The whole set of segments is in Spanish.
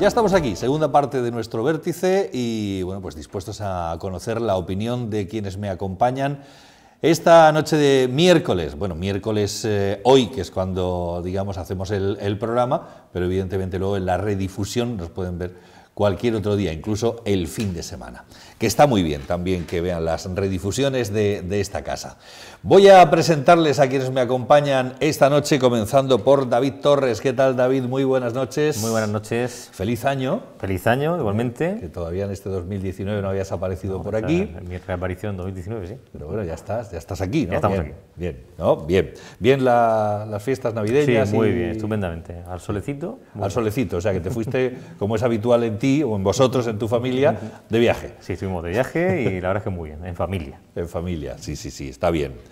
Ya estamos aquí, segunda parte de nuestro vértice y bueno, pues dispuestos a conocer la opinión de quienes me acompañan esta noche de miércoles, bueno, miércoles eh, hoy, que es cuando, digamos, hacemos el, programa, pero evidentemente luego en la redifusión nos pueden ver cualquier otro día, incluso el fin de semana. Que está muy bien también que vean las redifusiones de, esta casa. Voy a presentarles a quienes me acompañan esta noche, comenzando por David Torres. ¿Qué tal, David? Muy buenas noches. Muy buenas noches. Feliz año. Feliz año, igualmente. Que todavía en este 2019 no habías aparecido por pues, aquí. Eh, mi reaparición en 2019, sí. Pero bueno, ya estás, ya estás aquí, ¿no? estamos bien, aquí. Bien, ¿no? Bien. Bien las fiestas navideñas. Sí, muy bien, estupendamente. Al solecito. Al solecito, o sea que te fuiste, como es habitual en ti o en vosotros, en tu familia, de viaje. Sí, estuvimos de viaje y la verdad es que muy bien, en familia. En familia, sí, sí, sí, está bien.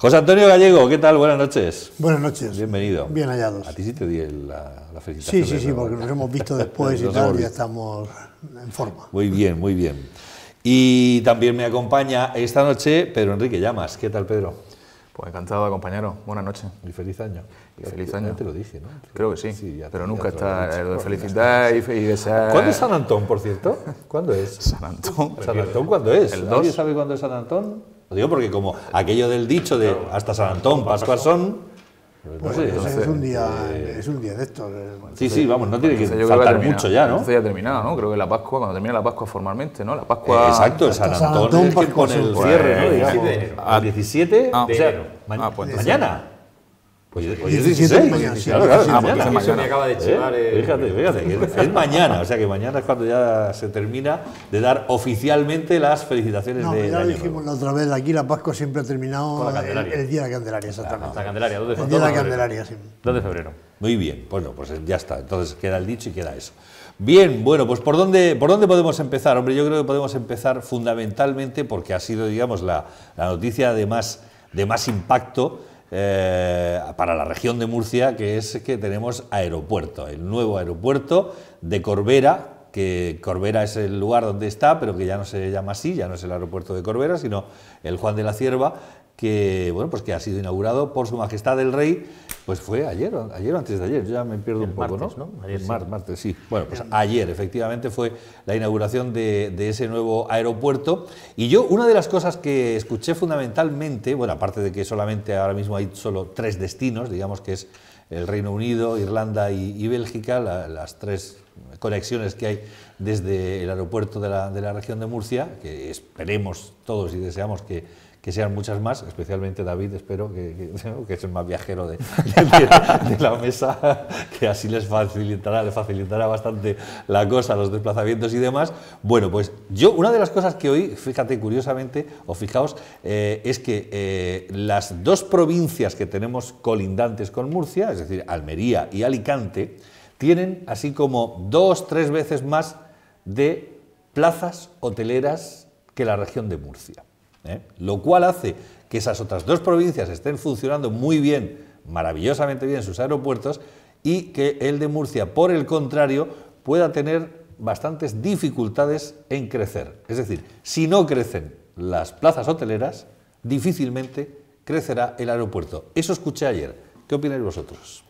José Antonio Gallego, ¿qué tal? Buenas noches. Buenas noches. Bienvenido. Bien hallados. A ti sí te di la, la felicitación. Sí, sí, sí, porque nos hemos visto después y tal, y ya estamos en forma. Muy bien, muy bien. Y también me acompaña esta noche Pedro Enrique Llamas. ¿Qué tal, Pedro? Pues encantado de acompañaros. Buenas noches. Y feliz año. Y feliz año. Ya te lo dije, ¿no? Creo que sí. sí pero nunca está lo de felicitar y, y ¿Cuándo es San Antón, por cierto? ¿Cuándo es? San Antón. ¿San Antón cuándo es? El ¿Nadie sabe cuándo es San Antón? Lo digo porque como aquello del dicho de hasta San Antón, Pascual son... Pues pues no sé, es, un día, eh, es un día de esto eh, Sí, sí, vamos, no tiene que faltar mucho ya, ¿no? ya ha terminado, ¿no? Creo que la Pascua, cuando termina la Pascua formalmente, ¿no? La Pascua. Eh, exacto, San Antón, San Antón con el cierre, ¿no? Pues, Digamos, 17 de, ah, o sea, ah, mañana es pues, 16. Mañana, ah, pues, me acaba de chivar. ¿Eh? Eh, fíjate, fíjate, es mañana, o sea que mañana es cuando ya se termina de dar oficialmente las felicitaciones de. Ya dijimos la otra vez, aquí la Pascua siempre ha terminado el, día de la Candelaria, exactamente. El día de la Candelaria, sí. 2 de febrero. Muy bien, bueno, pues ya está. Entonces queda el dicho y queda eso. Bien, bueno, pues ¿por dónde, ¿por dónde podemos empezar? Hombre, yo creo que podemos empezar fundamentalmente porque ha sido, digamos, la, noticia de más, de más impacto eh, para la región de Murcia, que es que tenemos aeropuerto, el nuevo aeropuerto de Corbera, que Corbera es el lugar donde está, pero que ya no se llama así, ya no es el aeropuerto de Corbera, sino el Juan de la Cierva, que bueno pues que ha sido inaugurado por su majestad el rey pues fue ayer ayer o antes de ayer ya me pierdo un poco martes, no, Ayer, martes sí bueno pues ayer efectivamente fue la inauguración de, de, ese nuevo aeropuerto y yo una de las cosas que escuché fundamentalmente bueno aparte de que solamente ahora mismo hay solo tres destinos digamos que es el Reino Unido Irlanda y, Bélgica las tres conexiones que hay desde el aeropuerto de la, de la región de Murcia que esperemos todos y deseamos que que sean muchas más, especialmente David, espero que, es el más viajero de, la mesa, que así les facilitará, facilitará bastante la cosa, los desplazamientos y demás. Bueno, pues yo, una de las cosas que hoy, fíjate curiosamente, o fijaos, eh, es que eh, las dos provincias que tenemos colindantes con Murcia, es decir, Almería y Alicante, tienen así como dos, tres veces más de plazas hoteleras que la región de Murcia. ¿eh? lo cual hace que esas otras dos provincias estén funcionando muy bien, maravillosamente bien sus aeropuertos, y que el de Murcia, por el contrario, pueda tener bastantes dificultades en crecer. Es decir, si no crecen las plazas hoteleras, difícilmente crecerá el aeropuerto. Eso escuché ayer. ¿Qué opináis vosotros?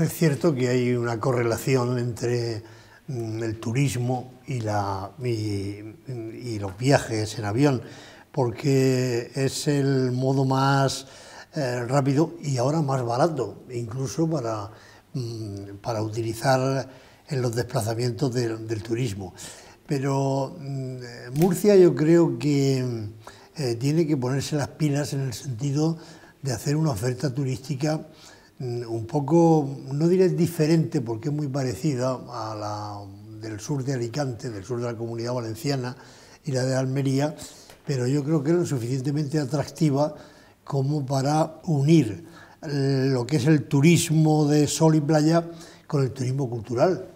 Es cierto que hay una correlación entre mm, el turismo y, la, y los viajes en avión porque es el modo más eh, rápido y ahora más barato, incluso para, mm, utilizar en los desplazamientos del turismo. Pero mm, Murcia yo creo que eh, tiene que ponerse las pilas en el sentido de hacer una oferta turística mm, un poco, no diré diferente porque es muy parecida a la del sur de Alicante, del sur de la comunidad valenciana y la de Almería, pero yo creo que era suficientemente atractiva como para unir lo que es el turismo de sol y playa con el turismo cultural,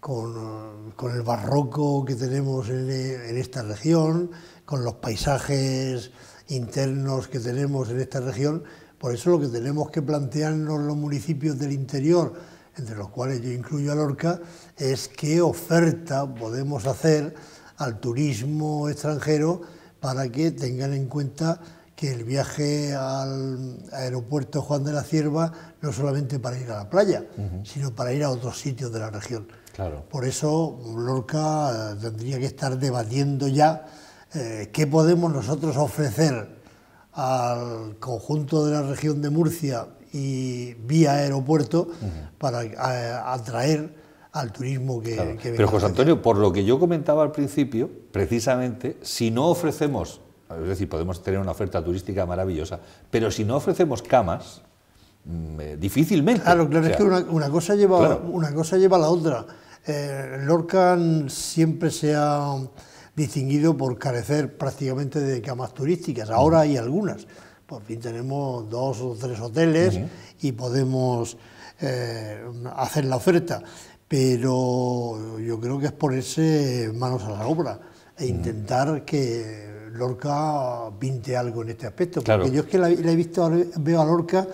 con, el barroco que tenemos en, en, esta región, con los paisajes internos que tenemos en esta región. Por eso lo que tenemos que plantearnos los municipios del interior, entre los cuales yo incluyo a Lorca, es qué oferta podemos hacer al turismo extranjero para que tengan en cuenta que el viaje al aeropuerto Juan de la Cierva no es solamente para ir a la playa, sino para ir a otros sitios de la región. Claro. Por eso Lorca eh, tendría que estar debatiendo ya eh, qué podemos nosotros ofrecer al conjunto de la región de Murcia y vía aeropuerto para eh, atraer al turismo que, Pero José Antonio, por lo que yo comentaba al principio, precisamente, si no ofrecemos, es decir, podemos tener una oferta turística maravillosa, pero si no ofrecemos camas, mm, eh, difícilmente. Claro, claro, es que una, cosa lleva, una cosa lleva a la otra. Eh, Lorca siempre se ha distinguido por carecer prácticamente de camas turísticas. Ahora hay algunas. Por fin tenemos dos o tres hoteles y podemos eh, hacer la oferta pero yo creo que es ponerse manos a la obra e mm. intentar que Lorca pinte algo en este aspecto. Porque yo es que la, he visto, veo a Lorca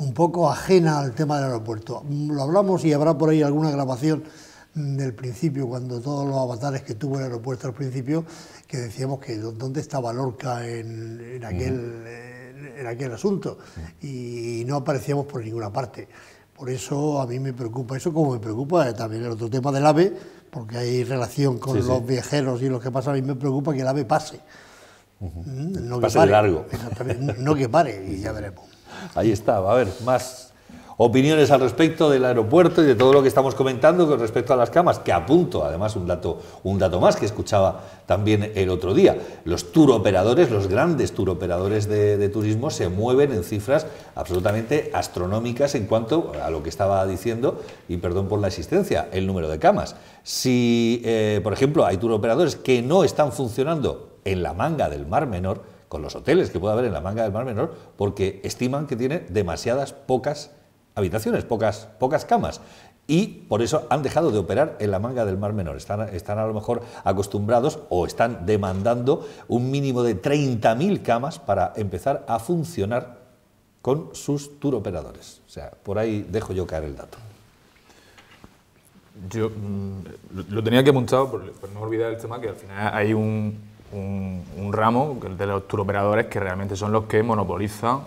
un poco ajena al tema del aeropuerto. Mm, lo hablamos y habrá por ahí alguna grabación mm, del principio, cuando todos los avatares que tuvo el aeropuerto al principio, que decíamos que dónde estaba Lorca en, aquel, eh, en, aquel asunto, y no aparecíamos por ninguna parte. Por eso a mí me preocupa eso, como me preocupa eh, también el otro tema del AVE, porque hay relación con los viajeros y lo que pasa, a mí me preocupa que el AVE pase. Mm, no pase largo. no que pare y ya veremos. Ahí está, a ver, más opiniones al respecto del aeropuerto y de todo lo que estamos comentando con respecto a las camas, que apunto además un dato, un dato más que escuchaba también el otro día. Los tour los grandes tour de, turismo se mueven en cifras absolutamente astronómicas en cuanto a lo que estaba diciendo, y perdón por la existencia, el número de camas. Si, eh, por ejemplo, hay tour que no están funcionando en la manga del Mar Menor, con los hoteles que puede haber en la manga del Mar Menor, porque estiman que tiene demasiadas pocas habitaciones, pocas, pocas camas. Y por eso han dejado de operar en la manga del Mar Menor. Están, a lo mejor acostumbrados o están demandando un mínimo de 30.000 camas para empezar a funcionar con sus tour operadores. O sea, por ahí dejo yo caer el dato. Yo mm, lo tenía que apuntar... por, no olvidar el tema que al final hay un, un, ramo de los tour operadores que realmente son los que monopolizan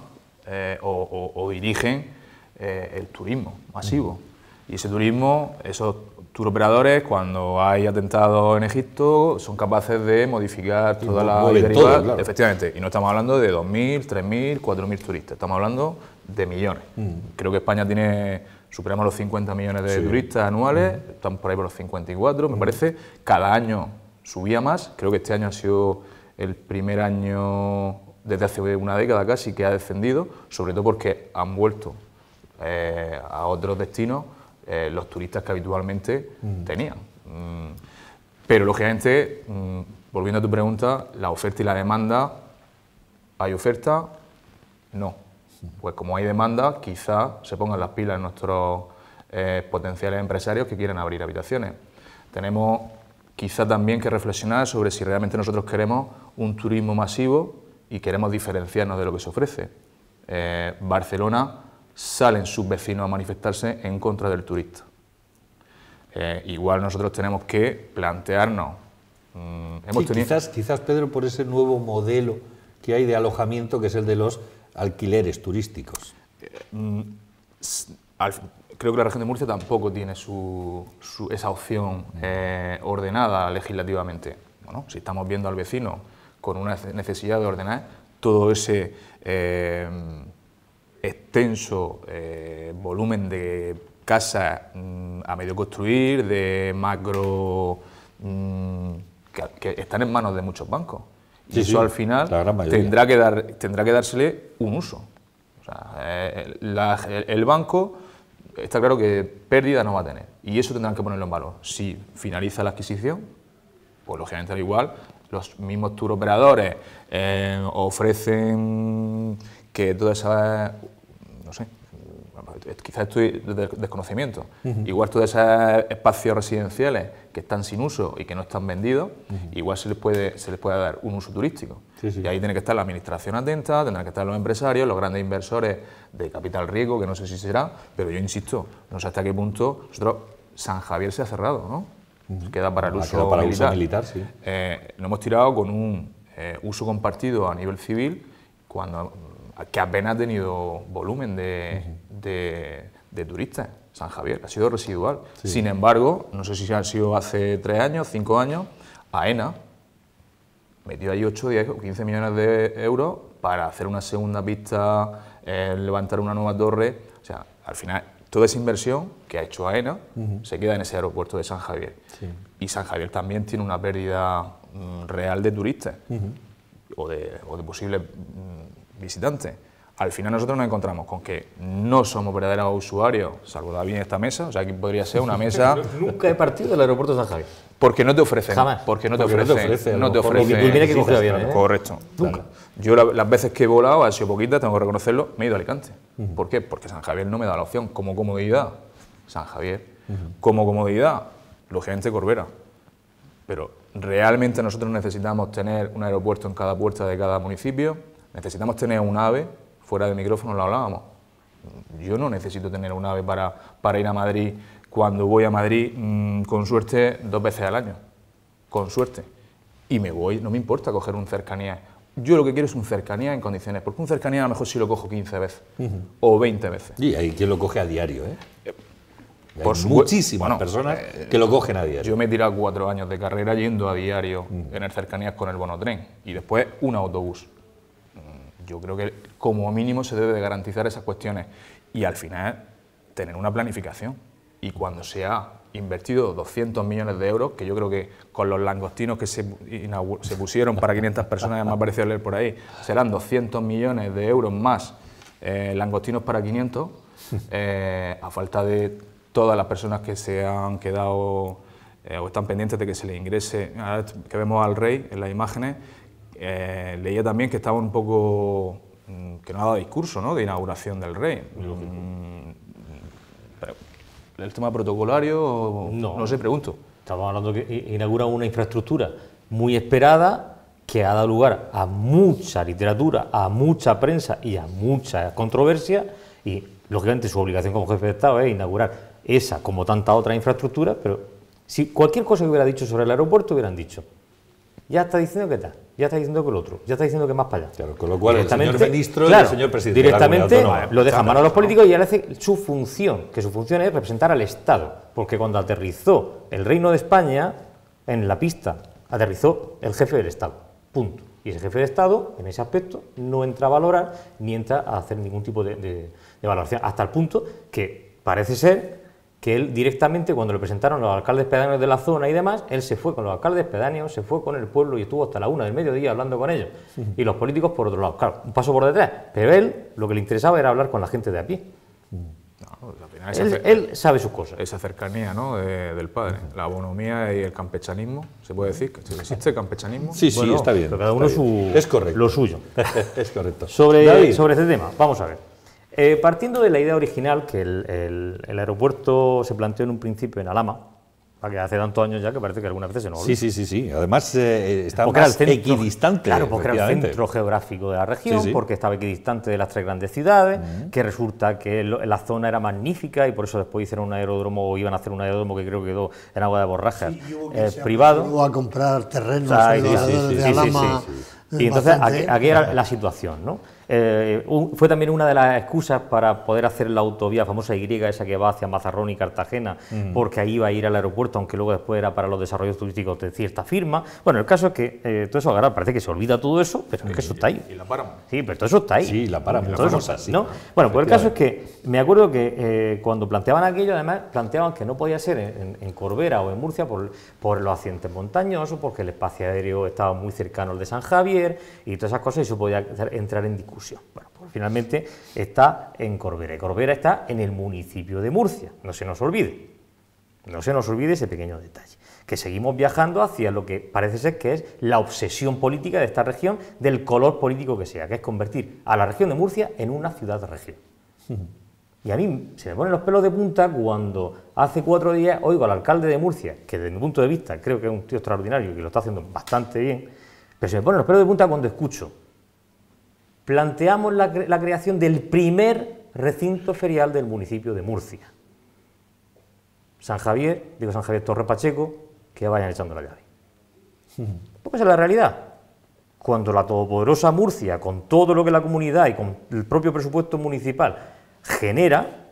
eh, o dirigen eh, el turismo masivo. Y ese turismo, esos operadores cuando hay atentados en Egipto, son capaces de modificar toda la Efectivamente, y no estamos hablando de 2.000, 3.000, 4.000 turistas, estamos hablando de millones. Mm. Creo que España tiene, superamos los 50 millones de turistas anuales, ...estamos mm. están por ahí por los 54, me mm. parece, cada año subía más, creo que este año ha sido el primer año desde hace una década casi que ha descendido, sobre todo porque han vuelto eh, a otros destinos eh, los turistas que habitualmente mm. tenían. Mm. Pero lógicamente, mm, volviendo a tu pregunta, la oferta y la demanda, ¿hay oferta? No. Pues como hay demanda, quizás se pongan las pilas en nuestros eh, potenciales empresarios que quieren abrir habitaciones. Tenemos quizá también que reflexionar sobre si realmente nosotros queremos un turismo masivo y queremos diferenciarnos de lo que se ofrece. Barcelona salen sus vecinos a manifestarse en contra del turista. Eh, igual nosotros tenemos que plantearnos... Mm, quizás, Pedro, por ese nuevo modelo que hay de alojamiento, que es el de los alquileres turísticos. Eh, mm, creo que la región de Murcia tampoco tiene esa opción mm. eh, ordenada legislativamente. Bueno, si estamos viendo al vecino con una necesidad de ordenar todo ese extenso eh, volumen de casas mm, a medio construir, de macro, mm, que, están en manos de muchos bancos. Y eso al final tendrá que, dar, tendrá que dársele un uso. Eh, el, banco está claro que pérdida no va a tener y eso tendrán que ponerlo en valor. Si finaliza la adquisición, pues lógicamente al igual los mismos tour operadores eh, ofrecen que todas esas... no sé, quizás estoy de desconocimiento. Igual todos esos espacios residenciales que están sin uso y que no están vendidos, igual se les, puede, se les puede dar un uso turístico. Y ahí tiene que estar la administración atenta, tendrán que estar los empresarios, los grandes inversores de capital riesgo, que no sé si será, pero yo insisto, no sé hasta qué punto, nosotros, San Javier se ha cerrado, ¿no? Queda para el ah, uso, para militar. sí. Eh, lo hemos tirado con un eh, uso compartido a nivel civil, cuando que apenas ha tenido volumen de, turistas. San Javier, ha sido residual. Sin embargo, no sé si han sido hace tres años, cinco años, AENA metió ahí 8, 10 o 15 millones de euros para hacer una segunda pista, eh, levantar una nueva torre. O sea, al final, toda esa inversión que ha hecho AENA se queda en ese aeropuerto de San Javier. Y San Javier también tiene una pérdida mm, real de turistas o, de, o, de, posibles mm, visitante. Al final nosotros nos encontramos con que no somos verdaderos usuarios, salvo David esta mesa, o sea, aquí podría ser una mesa... Nunca he partido del aeropuerto de San Javier. Porque no te ofrecen. Jamás. Porque no te ofrecen. No te ofrecen. que, ¿eh? Correcto. Nunca. Yo las veces que he volado, ha sido poquita, tengo que reconocerlo, me he ido a Alicante. ¿Por qué? Porque San Javier no me da la opción como comodidad. San Javier. Como comodidad, lógicamente Corbera. Pero realmente nosotros necesitamos tener un aeropuerto en cada puerta de cada municipio necesitamos tener un ave, fuera de micrófono lo hablábamos. Yo no necesito tener un ave para, ir a Madrid cuando voy a Madrid, mm, con suerte, dos veces al año. Con suerte. Y me voy, no me importa coger un cercanía. Yo lo que quiero es un cercanía en condiciones, porque un cercanía a lo mejor si lo cojo 15 veces o 20 veces. Y hay quien lo coge a diario, ¿eh? eh por hay muchísimas personas eh, que lo cogen a diario. Yo me he tirado cuatro años de carrera yendo a diario en el cercanías con el bonotren y después un autobús yo creo que como mínimo se debe de garantizar esas cuestiones y al final tener una planificación. Y cuando se ha invertido 200 millones de euros, que yo creo que con los langostinos que se, pusieron para 500 personas, me ha parecido leer por ahí, serán 200 millones de euros más eh, langostinos para 500, eh, a falta de todas las personas que se han quedado eh, o están pendientes de que se les ingrese, que vemos al rey en las imágenes, eh, leía también que estaba un poco... Mm, que no ha dado discurso ¿no? de inauguración del rey. Mm, el tema protocolario, no, no sé, pregunto. Estamos hablando que inaugura una infraestructura muy esperada que ha dado lugar a mucha literatura, a mucha prensa y a mucha controversia y lógicamente su obligación como jefe de Estado es inaugurar esa como tanta otra infraestructura, pero si cualquier cosa que hubiera dicho sobre el aeropuerto hubieran dicho, ya está diciendo que está, ya está diciendo que el otro, ya está diciendo que más para allá. Claro, con lo cual el señor ministro y el señor presidente. Directamente lo deja en manos de los políticos y él hace su función, que su función es representar al Estado. Porque cuando aterrizó el Reino de España, en la pista aterrizó el jefe del Estado. Punto. Y ese jefe de Estado, en ese aspecto, no entra a valorar ni entra a hacer ningún tipo de, de, de valoración. Hasta el punto que parece ser que él directamente cuando le presentaron los alcaldes pedáneos de la zona y demás, él se fue con los alcaldes pedáneos, se fue con el pueblo y estuvo hasta la una del mediodía hablando con ellos. Y los políticos por otro lado, claro, un paso por detrás. Pero él lo que le interesaba era hablar con la gente de aquí pie. Mm. No, pues, él, sabe sus cosas. Esa cercanía ¿no? del padre, la bonomía y el campechanismo, se puede decir, ¿existe campechanismo? Sí, sí, está bien. cada uno su, es correcto. lo suyo. es correcto. Sobre, sobre este tema, vamos a ver. Eh, partiendo de la idea original que el, aeropuerto se planteó en un principio en Alama, que hace tantos años ya que parece que algunas veces no olvida. Sí, sí, sí, sí. Además eh, eh, estaba equidistante. Claro, porque era el centro geográfico de la región, porque estaba equidistante de las tres grandes ciudades, que resulta que la zona era magnífica y por eso después hicieron un aeródromo o iban a hacer un aeródromo que creo que quedó en agua de borrajas sí, eh, privado. a comprar terrenos, de Alama. Y entonces aquí era la situación, ¿no? Eh, fue también una de las excusas para poder hacer la autovía famosa Y, esa que va hacia Mazarrón y Cartagena, mm. porque ahí iba a ir al aeropuerto, aunque luego después era para los desarrollos turísticos de cierta firma. Bueno, el caso es que eh, todo eso, ahora parece que se olvida todo eso, pero es que eso está ahí. Y la Sí, pero todo eso está ahí. Sí, la páramo. Todo ¿no? Bueno, pues el caso es que me acuerdo que eh, cuando planteaban aquello, además planteaban que no podía ser en, Corbera o en Murcia por, por los accidentes montañosos, porque el espacio aéreo estaba muy cercano al de San Javier y todas esas cosas, y eso podía entrar en discusión. Pues finalmente está en Corbera. Y Corbera está en el municipio de Murcia. No se nos olvide. No se nos olvide ese pequeño detalle. Que seguimos viajando hacia lo que parece ser que es la obsesión política de esta región, del color político que sea, que es convertir a la región de Murcia en una ciudad-región. Y a mí se me ponen los pelos de punta cuando hace cuatro días oigo al alcalde de Murcia, que desde mi punto de vista creo que es un tío extraordinario y que lo está haciendo bastante bien, pero se me ponen los pelos de punta cuando escucho planteamos la, creación del primer recinto ferial del municipio de Murcia. San Javier, digo San Javier Torre Pacheco, que vayan echando la llave. Porque esa es la realidad. Cuando la todopoderosa Murcia, con todo lo que la comunidad y con el propio presupuesto municipal genera,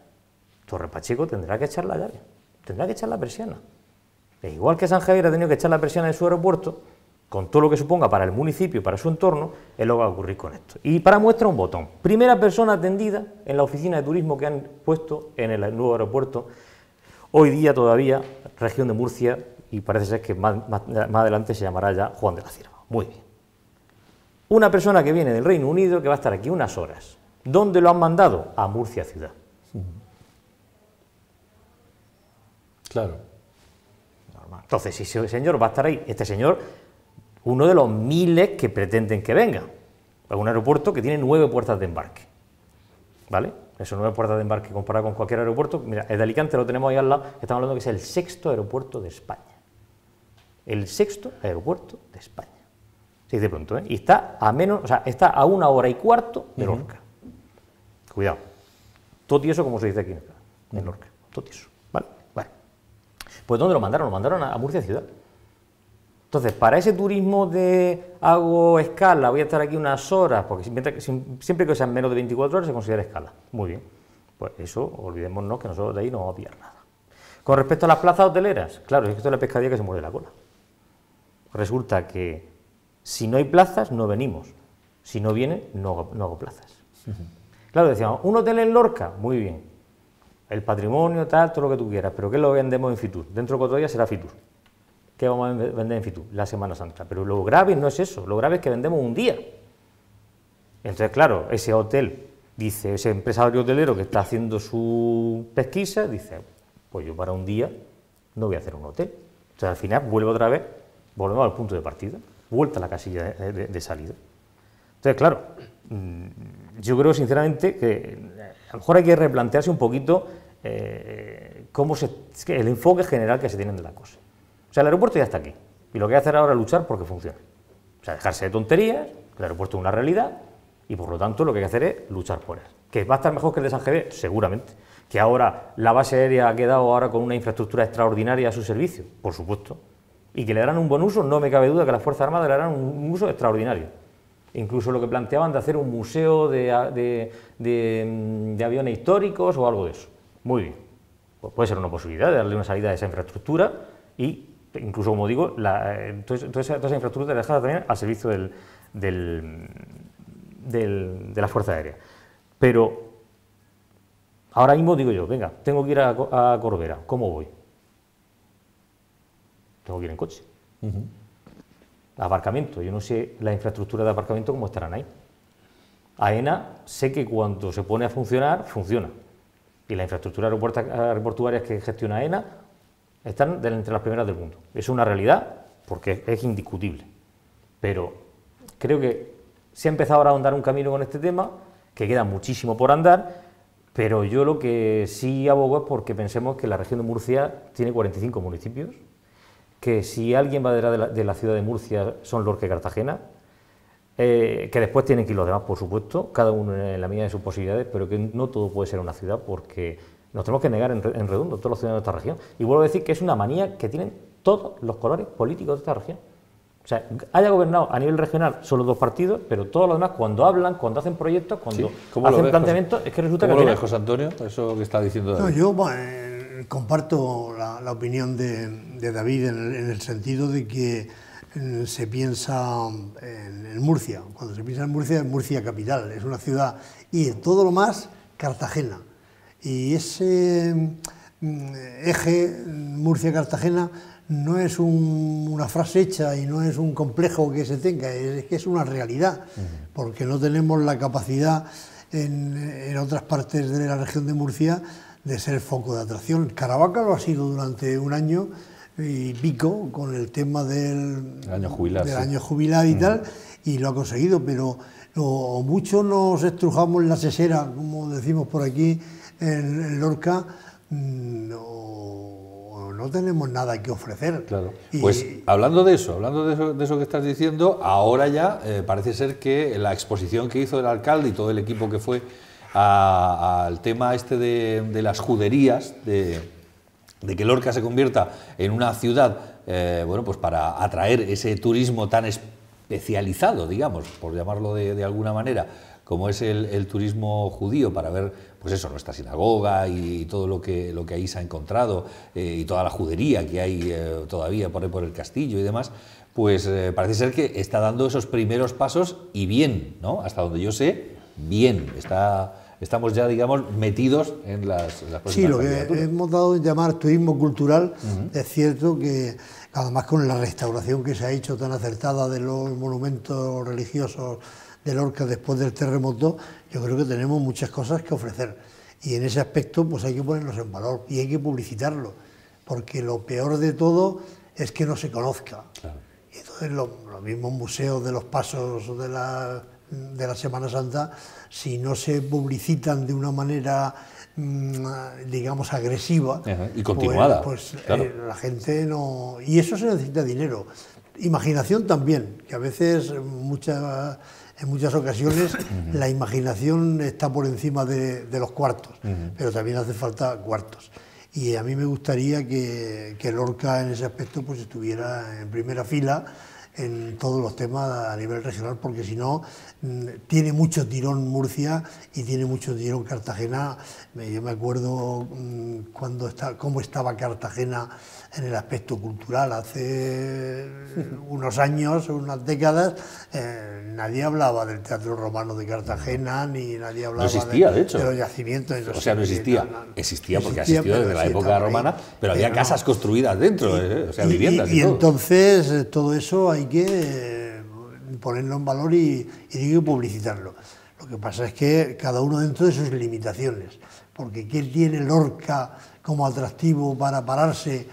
Torre Pacheco tendrá que echar la llave, tendrá que echar la persiana. igual que San Javier ha tenido que echar la persiana en su aeropuerto, con todo lo que suponga para el municipio, para su entorno, es lo que va a ocurrir con esto. Y para muestra un botón. Primera persona atendida en la oficina de turismo que han puesto en el nuevo aeropuerto, hoy día todavía, región de Murcia, y parece ser que más, adelante se llamará ya Juan de la Cierva. Muy bien. Una persona que viene del Reino Unido, que va a estar aquí unas horas. ¿Dónde lo han mandado? A Murcia Ciudad. Claro. Normal. Entonces, si ese señor va a estar ahí, este señor uno de los miles que pretenden que venga. Es un aeropuerto que tiene nueve puertas de embarque. ¿Vale? Esas nueve puertas de embarque comparado con cualquier aeropuerto. Mira, el de Alicante lo tenemos ahí al lado, estamos hablando que es el sexto aeropuerto de España. El sexto aeropuerto de España. Se de pronto, ¿eh? Y está a menos, o sea, está a una hora y cuarto de Lorca. Cuidado. Todo eso, como se dice aquí en Lorca. Todo eso. ¿Vale? Bueno. Pues ¿dónde lo mandaron? Lo mandaron a Murcia Ciudad. Entonces, para ese turismo de hago escala, voy a estar aquí unas horas, porque siempre que sean menos de 24 horas se considera escala. Muy bien, pues eso, olvidémonos que nosotros de ahí no vamos nada. Con respecto a las plazas hoteleras, claro, es que esto es la pescadilla que se muere la cola. Resulta que si no hay plazas, no venimos. Si no viene, no hago, plazas. Claro, decíamos, un hotel en Lorca, muy bien. El patrimonio, tal, todo lo que tú quieras, pero ¿qué lo vendemos en Fitur? Dentro de cuatro días será Fitur que vamos a vender en Fitur la Semana Santa. Pero lo grave no es eso, lo grave es que vendemos un día. Entonces, claro, ese hotel, dice ese empresario hotelero que está haciendo su pesquisa, dice, pues yo para un día no voy a hacer un hotel. Entonces, al final vuelve otra vez, volvemos al punto de partida, vuelta a la casilla de, salida. Entonces, claro, mm, yo creo sinceramente que eh, a lo mejor hay que replantearse un poquito eh, cómo se, el enfoque general que se tiene de la cosa. O sea, el aeropuerto ya está aquí. Y lo que hay que hacer ahora es luchar porque funcione. O sea, dejarse de tonterías, el aeropuerto es una realidad, y por lo tanto lo que hay que hacer es luchar por él. ¿Que va a estar mejor que el de San Javier? Seguramente. ¿Que ahora la base aérea ha quedado ahora con una infraestructura extraordinaria a su servicio? Por supuesto. ¿Y que le darán un buen uso? No me cabe duda que las Fuerzas Armadas le darán un uso extraordinario. Incluso lo que planteaban de hacer un museo de, de aviones históricos o algo de eso. Muy bien. Pues puede ser una posibilidad de darle una salida a esa infraestructura y incluso como digo, eh, toda, esa, infraestructura la dejada también al servicio de la Fuerza Aérea. Pero ahora mismo digo yo, venga, tengo que ir a, Corbera, ¿cómo voy? Tengo que ir en coche. Aparcamiento, yo no sé la infraestructura de aparcamiento cómo estarán ahí. AENA sé que cuando se pone a funcionar, funciona. Y la infraestructura aeroportuaria que gestiona AENA están entre las primeras del mundo. Es una realidad porque es indiscutible. Pero creo que se ha empezado ahora a ahondar un camino con este tema, que queda muchísimo por andar, pero yo lo que sí abogo es porque pensemos que la región de Murcia tiene 45 municipios, que si alguien va de la, ciudad de Murcia son Lorca y Cartagena, eh, que después tienen que ir los demás, por supuesto, cada uno en la medida de sus posibilidades, pero que no todo puede ser una ciudad porque nos tenemos que negar en, redondo todos los ciudadanos de esta región. Y vuelvo a decir que es una manía que tienen todos los colores políticos de esta región. O sea, haya gobernado a nivel regional solo dos partidos, pero todos los demás, cuando hablan, cuando hacen proyectos, cuando hacen planteamientos, es que resulta que. ¿Cómo lo José Antonio? Eso que está diciendo David. yo eh, comparto la, opinión de, David en el, sentido de que eh, se piensa en, Murcia. Cuando se piensa en Murcia, es Murcia capital, es una ciudad. Y todo lo más, Cartagena. Y ese mm, eje Murcia-Cartagena no es una frase hecha y no es un complejo que se tenga, es, que es una realidad, porque no tenemos la capacidad en, otras partes de la región de Murcia de ser foco de atracción. Caravaca lo ha sido durante un año y pico con el tema del año jubilado, y tal, y lo ha conseguido, pero o, mucho nos estrujamos en la sesera, como decimos por aquí, en Lorca mm, no, tenemos nada que ofrecer. Claro. pues hablando de eso, hablando de eso, que estás diciendo, ahora ya eh, parece ser que la exposición que hizo el alcalde y todo el equipo que fue al tema este de, las juderías, de, que Lorca se convierta en una ciudad, eh, bueno, pues para atraer ese turismo tan especial especializado, digamos, por llamarlo de, alguna manera, como es el, turismo judío, para ver, pues eso, nuestra sinagoga y, todo lo que, lo que ahí se ha encontrado, eh, y toda la judería que hay eh, todavía por, por el castillo y demás, pues eh, parece ser que está dando esos primeros pasos y bien, ¿no? Hasta donde yo sé, bien, está... Estamos ya, digamos, metidos en las, en Sí, lo que hemos dado en llamar turismo cultural. Es cierto que además con la restauración que se ha hecho tan acertada de los monumentos religiosos de Lorca después del terremoto, yo creo que tenemos muchas cosas que ofrecer. Y en ese aspecto pues hay que ponerlos en valor y hay que publicitarlo, porque lo peor de todo es que no se conozca. Y entonces los, mismos museos de los pasos de de la Semana Santa, si no se publicitan de una manera Mm, ah, digamos, agresiva. y continuada. Pues, pues eh, la gente no... Y eso se necesita dinero. Imaginación también, que a veces en muchas ocasiones la imaginación está por encima de, los cuartos, pero también hace falta cuartos. Y a mí me gustaría que, que Lorca en ese aspecto pues, estuviera en primera fila en todos los temas a nivel regional, porque si no, mm, tiene mucho tirón Murcia y tiene mucho tirón Cartagena. Yo me acuerdo mm, cuando está, cómo estaba Cartagena en el aspecto cultural. Hace unos años, unas décadas, eh, nadie hablaba del teatro romano de Cartagena, ni nadie hablaba de, los yacimientos. o sea, no existía. existía porque ha existido desde la época romana, pero había casas construidas dentro, eh, o sea, viviendas. Y, entonces eh, todo eso hay que ponerlo en valor y, y publicitarlo. Lo que pasa es que cada uno dentro de sus limitaciones, porque ¿qué tiene Lorca como atractivo para pararse?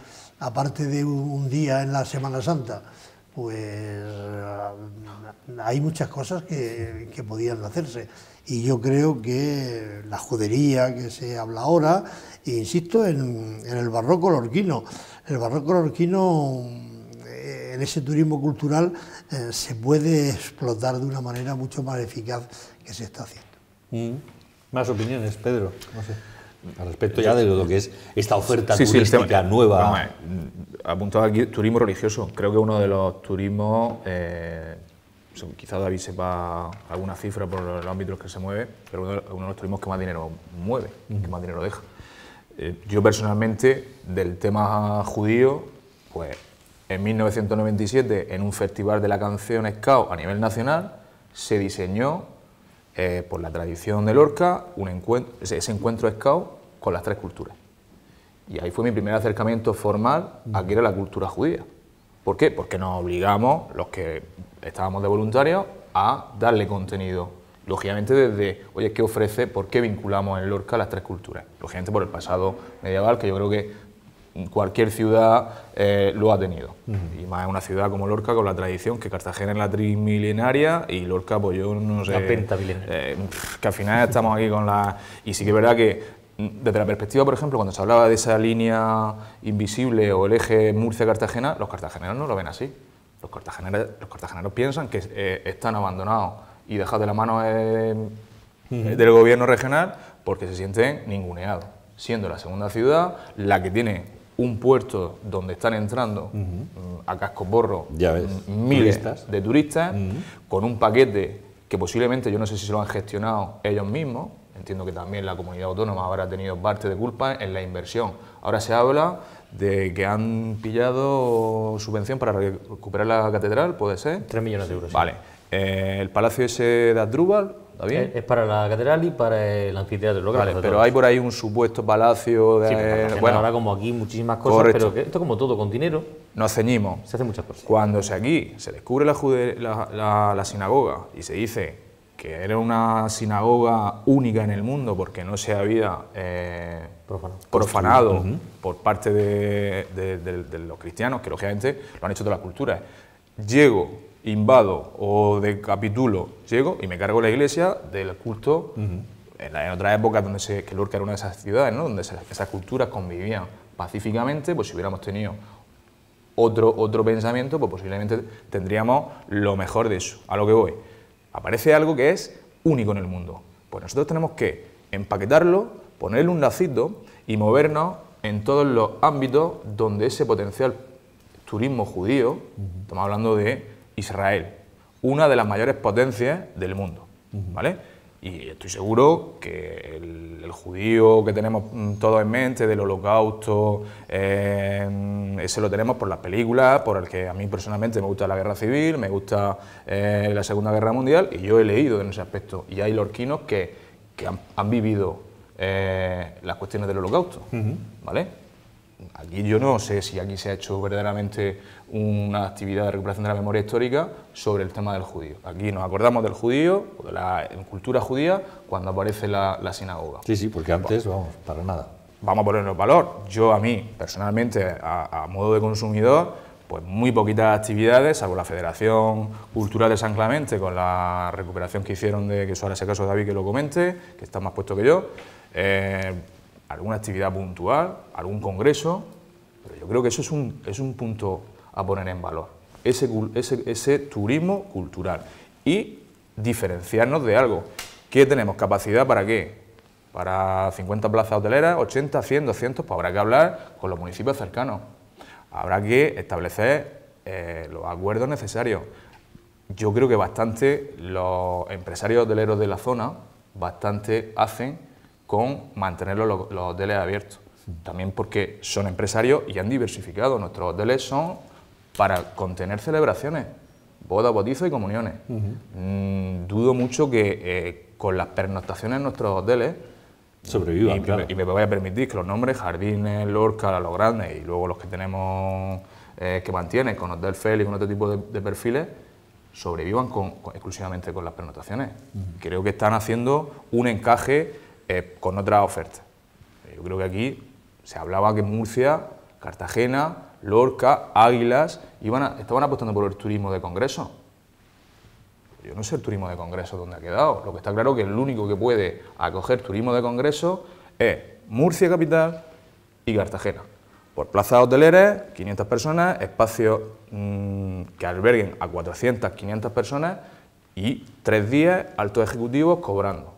aparte de un día en la Semana Santa, pues ah, hay muchas cosas que, podían hacerse. Y yo creo que la judería que se habla ahora, insisto, en, el barroco lorquino. El barroco lorquino, eh, en ese turismo cultural, eh, se puede explotar de una manera mucho más eficaz que se está haciendo. Mm. Más opiniones, Pedro al respecto ya de lo que es esta oferta turística nueva. Mm, apuntaba apuntado aquí turismo religioso. Creo que uno de los turismos, eh, quizás David sepa alguna cifra por los ámbitos que se mueve, pero uno de los turismos que más dinero mueve, que más dinero deja. Eh, yo personalmente, del tema judío, pues en 1997, en un festival de la canción Scout a nivel nacional, se diseñó eh, por la tradición del orca... un encuentro, ese, encuentro scout con las tres culturas. Y ahí fue mi primer acercamiento formal a que era la cultura judía. ¿Por qué? Porque nos obligamos, los que estábamos de voluntarios, a darle contenido. Lógicamente desde, oye, ¿qué ofrece? ¿Por qué vinculamos en Lorca las tres culturas? Lógicamente por el pasado medieval, que yo creo que cualquier ciudad eh, lo ha tenido. Y más una ciudad como Lorca con la tradición, que Cartagena es la trimilenaria y Lorca, pues yo no sé... Eh, que al final estamos aquí con la... Y sí que es verdad que mm, desde la perspectiva, por ejemplo, cuando se hablaba de esa línea invisible o el eje Murcia-Cartagena, los cartageneros no lo ven así. Los cartageneros, los cartageneros piensan que eh, están abandonados y dejados de la mano del gobierno regional porque se sienten ninguneados siendo la segunda ciudad la que tiene un puerto donde están entrando a casco a mm, miles de turistas, con un paquete que posiblemente yo no sé si se lo han gestionado ellos mismos, entiendo que también la comunidad autónoma habrá tenido parte de culpa en la inversión. Ahora se habla de que han pillado subvención para recuperar la catedral, ¿puede ser? Tres millones de euros. Vale. Eh, el palacio ese de Adrúbal, es, para la catedral y para el anfiteatro. Lo pero hay por ahí un supuesto palacio de... bueno, ahora como aquí muchísimas cosas, pero esto como todo, con dinero... Nos ceñimos. Se hacen muchas cosas. Cuando se aquí se descubre la, sinagoga y se dice que era una sinagoga única en el mundo porque no se había eh, profanado, por parte de, de, los cristianos, que lógicamente lo han hecho todas las culturas. Llego invado o decapitulo, llego y me cargo la iglesia del culto en, la, época otras donde se, que Lurca era una de esas ciudades, donde esas culturas convivían pacíficamente, pues si hubiéramos tenido otro, otro pensamiento, pues posiblemente tendríamos lo mejor de eso. A lo que voy. Aparece algo que es único en el mundo. Pues nosotros tenemos que empaquetarlo, ponerle un lacito y movernos en todos los ámbitos donde ese potencial turismo judío, estamos hablando de Israel, una de las mayores potencias del mundo, ¿vale? Y estoy seguro que el, judío que tenemos mm, todos en mente, del holocausto, em, ese lo tenemos por las películas, por el que a mí personalmente me gusta la guerra civil, me gusta eh, la Segunda Guerra Mundial, y yo he leído en ese aspecto. Y hay lorquinos que, que han, vivido eh, las cuestiones del holocausto, ¿vale? Aquí yo no sé si aquí se ha hecho verdaderamente una actividad de recuperación de la memoria histórica sobre el tema del judío. Aquí nos acordamos del judío, de la cultura judía, cuando aparece la, sinagoga. Sí, sí, porque antes, vamos, para nada. Vamos a ponernos valor. Yo a mí, personalmente, a, modo de consumidor, pues muy poquitas actividades, salvo la Federación Cultural de San Clemente, con la recuperación que hicieron de que eso ahora ese caso David que lo comente, que está más puesto que yo, eh, alguna actividad puntual, algún congreso, pero yo creo que eso es un, es un punto a poner en valor, ese, ese, turismo cultural y diferenciarnos de algo. ¿Qué tenemos? ¿Capacidad para qué? Para 50 plazas hoteleras, 80, 100, 200, pues habrá que hablar con los municipios cercanos. Habrá que establecer eh, los acuerdos necesarios. Yo creo que bastante los empresarios hoteleros de la zona, bastante hacen con mantener los hoteles abiertos. También porque son empresarios y han diversificado. Nuestros hoteles son para contener celebraciones, bodas, bodizos y comuniones. Mm, dudo mucho que eh, con las pernoctaciones en nuestros hoteles sobrevivan. Y, claro. y me voy a permitir que los nombres, jardines, Lorca, los grandes y luego los que tenemos eh, que mantienen con Hotel Félix, con otro este tipo de, perfiles, sobrevivan exclusivamente con las pernoctaciones. Creo que están haciendo un encaje eh, con otras ofertas. Yo creo que aquí se hablaba que Murcia, Cartagena, Lorca, Águilas, iban estaban apostando por el turismo de congreso. Yo no sé el turismo de congreso dónde ha quedado. Lo que está claro que el único que puede acoger turismo de congreso es Murcia capital y Cartagena. Por plazas hoteleras, 500 personas, espacios mm, que alberguen a 400, 500 personas y tres días altos ejecutivos cobrando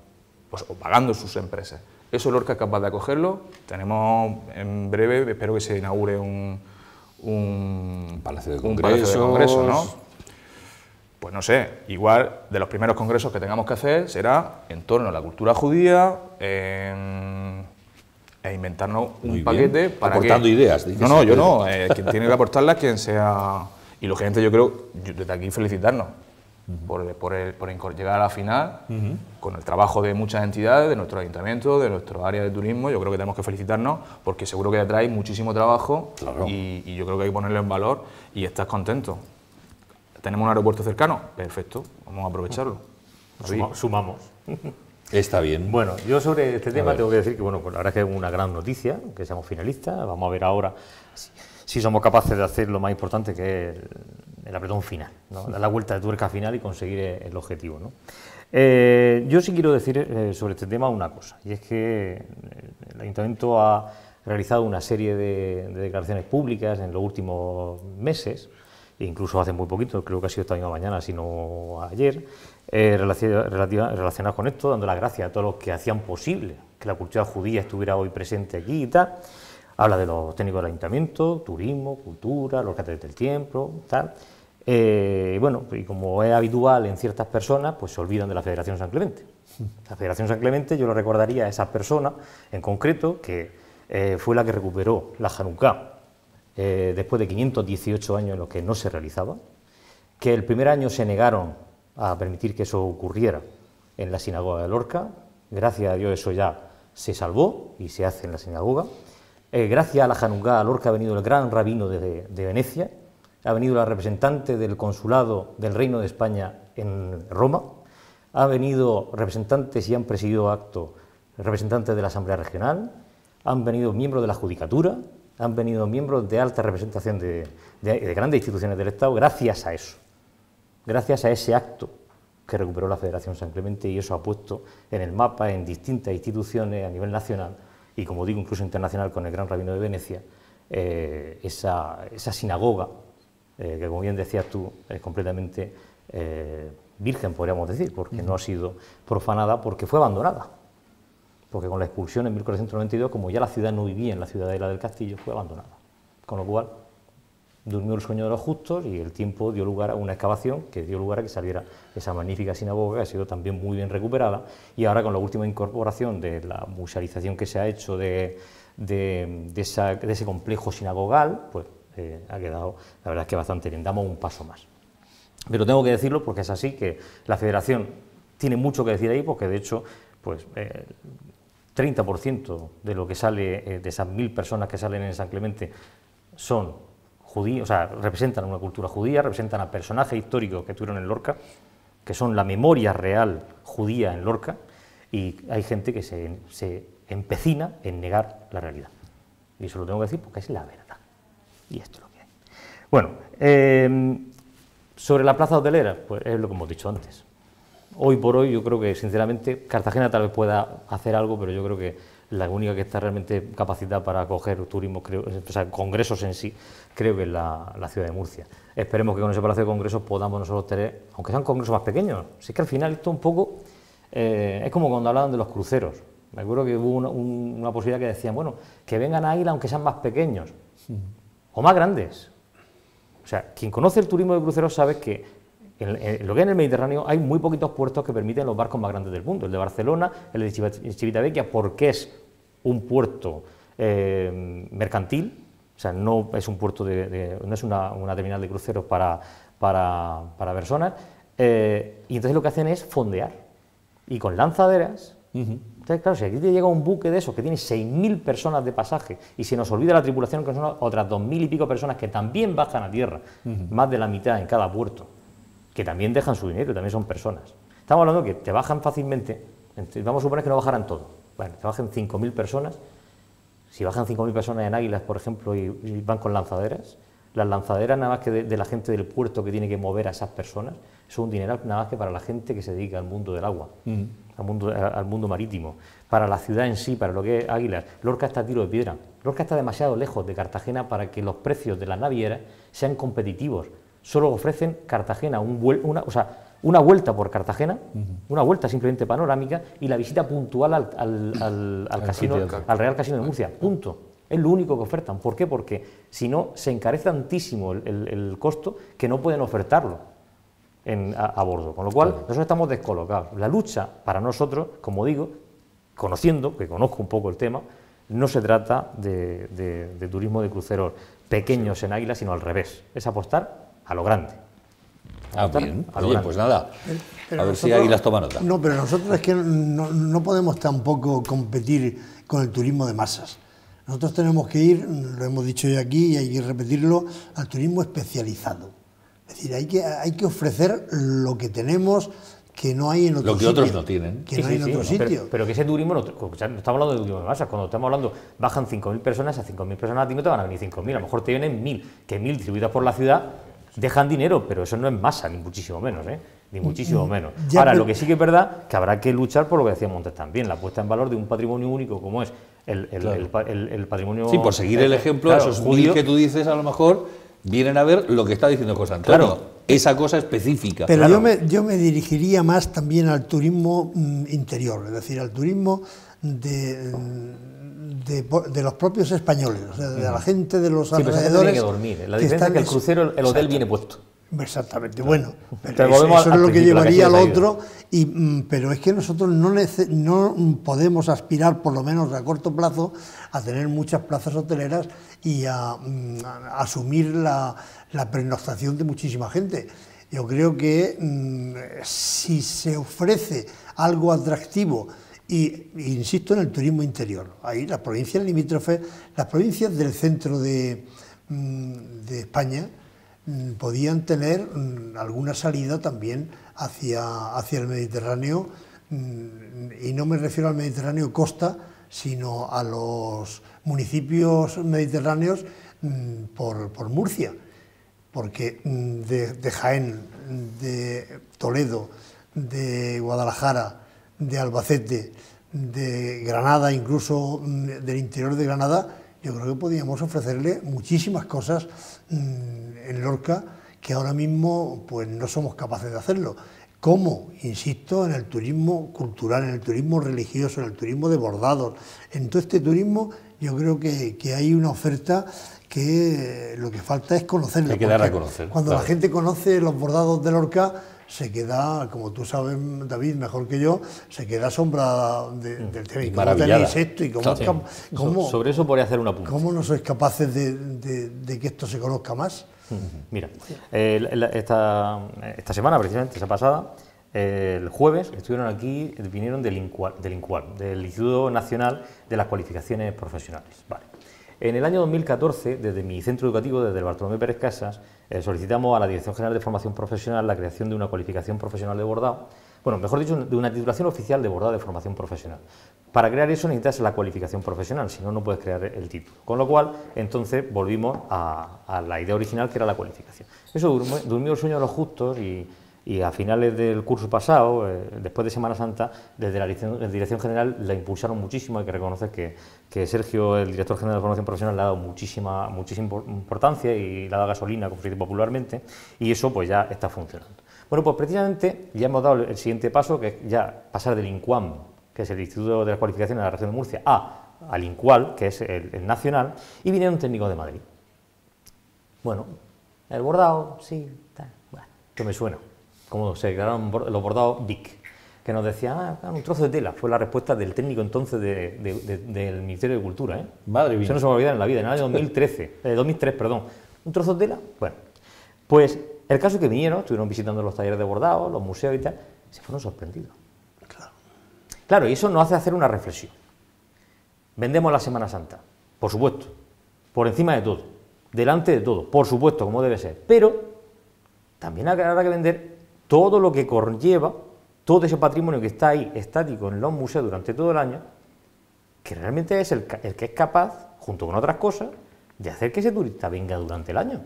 pues, o pagando sus empresas. Eso Lorca es capaz de acogerlo. Tenemos en breve, espero que se inaugure un, un palacio de congresos, ¿no? Pues no sé, igual de los primeros congresos que tengamos que hacer será en torno a la cultura judía, e inventarnos un paquete para aportando ideas. No, no, ¿eh? yo no. Eh, quien tiene que aportarlas, quien sea. Y lo gente, yo creo, desde aquí felicitarnos por, llegar a la final, con el trabajo de muchas entidades, de nuestro ayuntamiento, de nuestro área de turismo. Yo creo que tenemos que felicitarnos porque seguro que detrás muchísimo trabajo y, yo creo que hay que ponerlo en valor y estás contento. ¿Tenemos un aeropuerto cercano? Perfecto, vamos a aprovecharlo. sumamos. Está bien. Bueno, yo sobre este tema tengo que decir que, bueno, pues la verdad es que es una gran noticia, que seamos finalistas. Vamos a ver ahora si somos capaces de hacer lo más importante que es el, apretón final, dar la vuelta de tuerca final y conseguir el objetivo. Eh, yo sí quiero decir eh, sobre este tema una cosa, y es que eh, el Ayuntamiento ha realizado una serie de, declaraciones públicas en los últimos meses, e incluso hace muy poquito, creo que ha sido esta misma mañana, sino ayer, relacionadas con esto, dando las gracias a todos los que hacían posible que la cultura judía estuviera hoy presente aquí y tal. Habla de los técnicos del ayuntamiento, turismo, cultura, los catedrales del tiempo, tal. Eh, bueno, y como es habitual en ciertas personas, pues se olvidan de la Federación San Clemente. La Federación San Clemente yo lo recordaría a esa persona en concreto que eh, fue la que recuperó la Hanukkah eh, después de 518 años en los que no se realizaba, que el primer año se negaron a permitir que eso ocurriera en la sinagoga de Lorca, gracias a Dios eso ya se salvó y se hace en la sinagoga, eh, gracias a la Janungá, a Lorca, ha venido el gran rabino de, Venecia, ha venido la representante del consulado del Reino de España en Roma, ha venido representantes y han presidido acto representantes de la Asamblea Regional, han venido miembros de la Judicatura, han venido miembros de alta representación de, de, grandes instituciones del Estado, gracias a eso, gracias a ese acto que recuperó la Federación San Clemente y eso ha puesto en el mapa, en distintas instituciones a nivel nacional, y como digo, incluso internacional con el gran rabino de Venecia, eh, esa, sinagoga, eh, que como bien decías tú, es completamente eh, virgen, podríamos decir, porque no ha sido profanada, porque fue abandonada. Porque con la expulsión en 1492, como ya la ciudad no vivía en la ciudadela del castillo, fue abandonada. Con lo cual, durmió el sueño de los justos y el tiempo dio lugar a una excavación que dio lugar a que saliera esa magnífica sinagoga que ha sido también muy bien recuperada y ahora con la última incorporación de la musealización que se ha hecho de, de, ese complejo sinagogal, pues eh, ha quedado, la verdad es que bastante bien, damos un paso más. Pero tengo que decirlo porque es así, que la federación tiene mucho que decir ahí porque de hecho pues, 30% eh, de lo que sale, eh, de esas mil personas que salen en San Clemente son o sea, representan una cultura judía, representan a personajes históricos que tuvieron en Lorca, que son la memoria real judía en Lorca, y hay gente que se, empecina en negar la realidad. Y eso lo tengo que decir porque es la verdad. Y esto es lo que hay. Bueno, em, sobre la plaza hotelera, pues es lo que hemos dicho antes. Hoy por hoy yo creo que, sinceramente, Cartagena tal vez pueda hacer algo, pero yo creo que la única que está realmente capacitada para acoger turismo, o sea, congresos en sí, creo que es la, ciudad de Murcia. Esperemos que con ese palacio de congresos podamos nosotros tener, aunque sean congresos más pequeños, si es que al final esto un poco eh, es como cuando hablaban de los cruceros. Me acuerdo que hubo una, posibilidad que decían, bueno, que vengan a Águila aunque sean más pequeños o más grandes. O sea, quien conoce el turismo de cruceros sabe que en, lo que es en el Mediterráneo hay muy poquitos puertos que permiten los barcos más grandes del mundo. El de Barcelona, el de Civitavecchia, porque es un puerto eh, mercantil, o sea, no es un puerto de, no es una, terminal de cruceros para, para, personas. Eh, y entonces lo que hacen es fondear. Y con lanzaderas. Entonces, claro, si aquí te llega un buque de esos que tiene 6.000 personas de pasaje y se nos olvida la tripulación, que son otras 2.000 y pico personas que también bajan a tierra, más de la mitad en cada puerto que también dejan su dinero, también son personas. Estamos hablando que te bajan fácilmente, vamos a suponer que no bajarán todo, bueno, te bajen 5.000 personas, si bajan 5.000 personas en Águilas, por ejemplo, y, van con lanzaderas, las lanzaderas nada más que de, la gente del puerto que tiene que mover a esas personas, ...son un dinero nada más que para la gente que se dedica al mundo del agua, mm. al, mundo, al mundo marítimo, para la ciudad en sí, para lo que es Águilas. Lorca está a tiro de piedra. Lorca está demasiado lejos de Cartagena para que los precios de las navieras sean competitivos solo ofrecen Cartagena, una, o sea, una vuelta por Cartagena, una vuelta simplemente panorámica y la visita puntual al, al, casino, al Real Casino de Murcia. Ah. Punto. Es lo único que ofertan. ¿Por qué? Porque si no, se encarece tantísimo el, costo que no pueden ofertarlo. a, bordo. Con lo cual, nosotros estamos descolocados. La lucha, para nosotros, como digo, conociendo, que conozco un poco el tema, no se trata de, turismo de cruceros pequeños en Águila, sino al revés. Es apostar a lo grande. Ah, a ah, bien. pues nada. a ver si si las toma nota. No, pero nosotros es que no, podemos tampoco competir con el turismo de masas. Nosotros tenemos que ir, lo hemos dicho ya aquí y hay que repetirlo, al turismo especializado. Es decir, hay que, hay que ofrecer lo que tenemos que no hay en otros Lo que otros no tienen. Que no hay en otros sí, Pero, que ese turismo, no, estamos hablando de turismo de masas, cuando estamos hablando, bajan 5.000 personas, a 5.000 personas a ti no te van a venir 5.000, a lo mejor te vienen 1.000, que 1.000 distribuidas por la ciudad Dejan dinero, pero eso no es masa, ni muchísimo menos, ¿eh? ni mm, muchísimo mm, menos. Ahora, lo que sí que es verdad, que habrá que luchar por lo que decía Montes también, la puesta en valor de un patrimonio único como es el, el, patrimonio... Sí, por seguir el eh, ejemplo, esos mil que tú dices, a lo mejor vienen a ver lo que está diciendo José Antonio. Claro. Esa cosa específica. Pero yo, me, yo me dirigiría más también al turismo mm, interior, es decir, al turismo de de, los propios españoles, o sea, de la gente de los sí, alrededores. que dormir. La diferencia es que el crucero, el hotel viene puesto. Exactamente, bueno, pero eso, es lo que llevaría al otro, mm, pero es que nosotros no, no podemos aspirar, por lo menos a corto plazo, a tener muchas plazas hoteleras y a, mm, asumir la, la de muchísima gente. Yo creo que mm, si se ofrece algo atractivo, y insisto en el turismo interior. Ahí las provincias limítrofes, las provincias del centro de, mm, España, mm, podían tener mm, alguna salida también hacia, hacia el Mediterráneo, y no me refiero al Mediterráneo costa, sino a los municipios mediterráneos por, Murcia, porque de Jaén, de Toledo, de Guadalajara, de Albacete, de Granada, incluso mm, del interior de Granada, yo creo que podíamos ofrecerle muchísimas cosas mm, en Lorca que ahora mismo pues, no somos capaces de hacerlo. Como, insisto, en el turismo cultural, en el turismo religioso, en el turismo de bordados, en todo este turismo yo creo que, hay una oferta que eh, lo que falta es conocerla. Hay que a conocer. Cuando la gente conoce los bordados de Lorca, se queda, como tú sabes, David, mejor que yo, se queda asombrada del tema. ¿Y cómo tenéis esto? ¿Y cómo, sobre eso podría hacer una ¿Cómo no sois capaces de, que esto se conozca más? Mm-hmm. Mira, eh, esta, esta, semana, precisamente, esa pasada, eh, el jueves estuvieron aquí, vinieron del INCUAL, del, del Instituto Nacional de las Cualificaciones Profesionales. Vale. En el año 2014, desde mi centro educativo, desde el Bartolomé Pérez Casas, eh, solicitamos a la Dirección General de Formación Profesional la creación de una cualificación profesional de bordado, bueno, mejor dicho, de una titulación oficial de bordado de formación profesional. Para crear eso necesitas la cualificación profesional, si no, no puedes crear el título. Con lo cual, entonces volvimos a, la idea original que era la cualificación. Eso durmió el sueño de los justos y y a finales del curso pasado, eh, después de Semana Santa, desde la dirección, General la impulsaron muchísimo. Hay que reconocer que, Sergio, el director general de formación profesional, le ha dado muchísima, muchísima importancia y le ha dado gasolina, como se dice popularmente, y eso pues ya está funcionando. Bueno, pues precisamente ya hemos dado el siguiente paso, que es ya pasar del INCUAM, que es el Instituto de las Cualificaciones de la Región de Murcia, a, al INCUAL, que es el, nacional, y viene un técnico de Madrid. Bueno, el bordado, sí, tal, bueno, que me suena como se declararon los bordados BIC, que nos decía, ah, un trozo de tela. Fue la respuesta del técnico entonces del Ministerio de Cultura. ¿eh? Madre mía. Eso no se me olvida en la vida, en el año 2013, 2003, eh, perdón. Un trozo de tela, bueno. Pues el caso es que vinieron, estuvieron visitando los talleres de bordados... los museos y tal, se fueron sorprendidos. Claro. Claro, y eso nos hace hacer una reflexión. Vendemos la Semana Santa, por supuesto, por encima de todo, delante de todo, por supuesto, como debe ser. Pero también habrá que vender todo lo que conlleva, todo ese patrimonio que está ahí estático en los museos durante todo el año, que realmente es el, que es capaz, junto con otras cosas, de hacer que ese turista venga durante el año.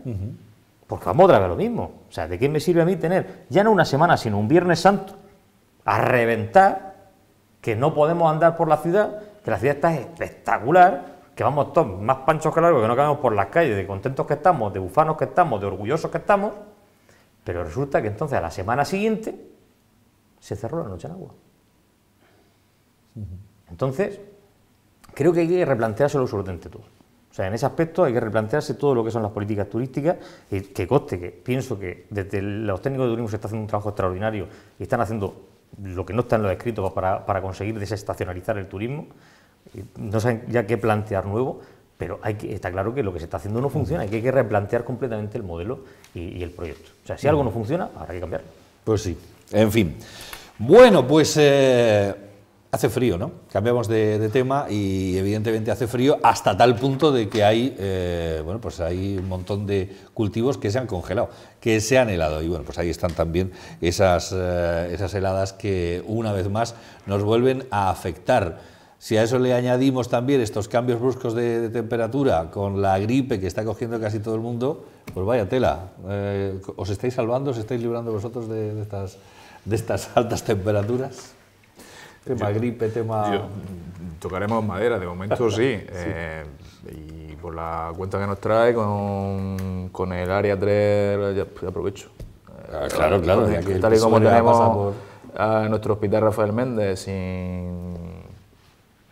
Porque vamos otra vez lo mismo. O sea, ¿de qué me sirve a mí tener ya no una semana, sino un Viernes Santo a reventar, que no podemos andar por la ciudad, que la ciudad está espectacular, que vamos todos más panchos que largos, que no caminamos por las calles, de contentos que estamos, de bufanos que estamos, de orgullosos que estamos, pero resulta que entonces a la semana siguiente se cerró la noche en agua. Entonces, creo que hay que replantearse lo absolutamente todo. O sea, en ese aspecto hay que replantearse todo lo que son las políticas turísticas, y eh, que coste, que pienso que desde los técnicos de turismo se está haciendo un trabajo extraordinario y están haciendo lo que no está en los escritos para, para conseguir desestacionalizar el turismo. Eh, no saben ya qué plantear nuevo, pero hay está claro que lo que se está haciendo no funciona, hay que, replantear completamente el modelo y, el proyecto. O sea, si algo no funciona, habrá que cambiar Pues sí, en fin. Bueno, pues eh, hace frío, ¿no? Cambiamos de, tema y evidentemente hace frío hasta tal punto de que hay, eh, bueno, pues hay un montón de cultivos que se han congelado, que se han helado. Y bueno, pues ahí están también esas, eh, esas heladas que una vez más nos vuelven a afectar. Si a eso le añadimos también estos cambios bruscos de, temperatura con la gripe que está cogiendo casi todo el mundo, pues vaya tela, eh, ¿os estáis salvando, os estáis librando vosotros de, estas, de estas, altas temperaturas? Tema gripe, tema... tocaremos madera, de momento eh, sí. y por la cuenta que nos trae con, con el área 3, aprovecho. Ah, claro, claro. tal y como tenemos a nuestro hospital Rafael Méndez sin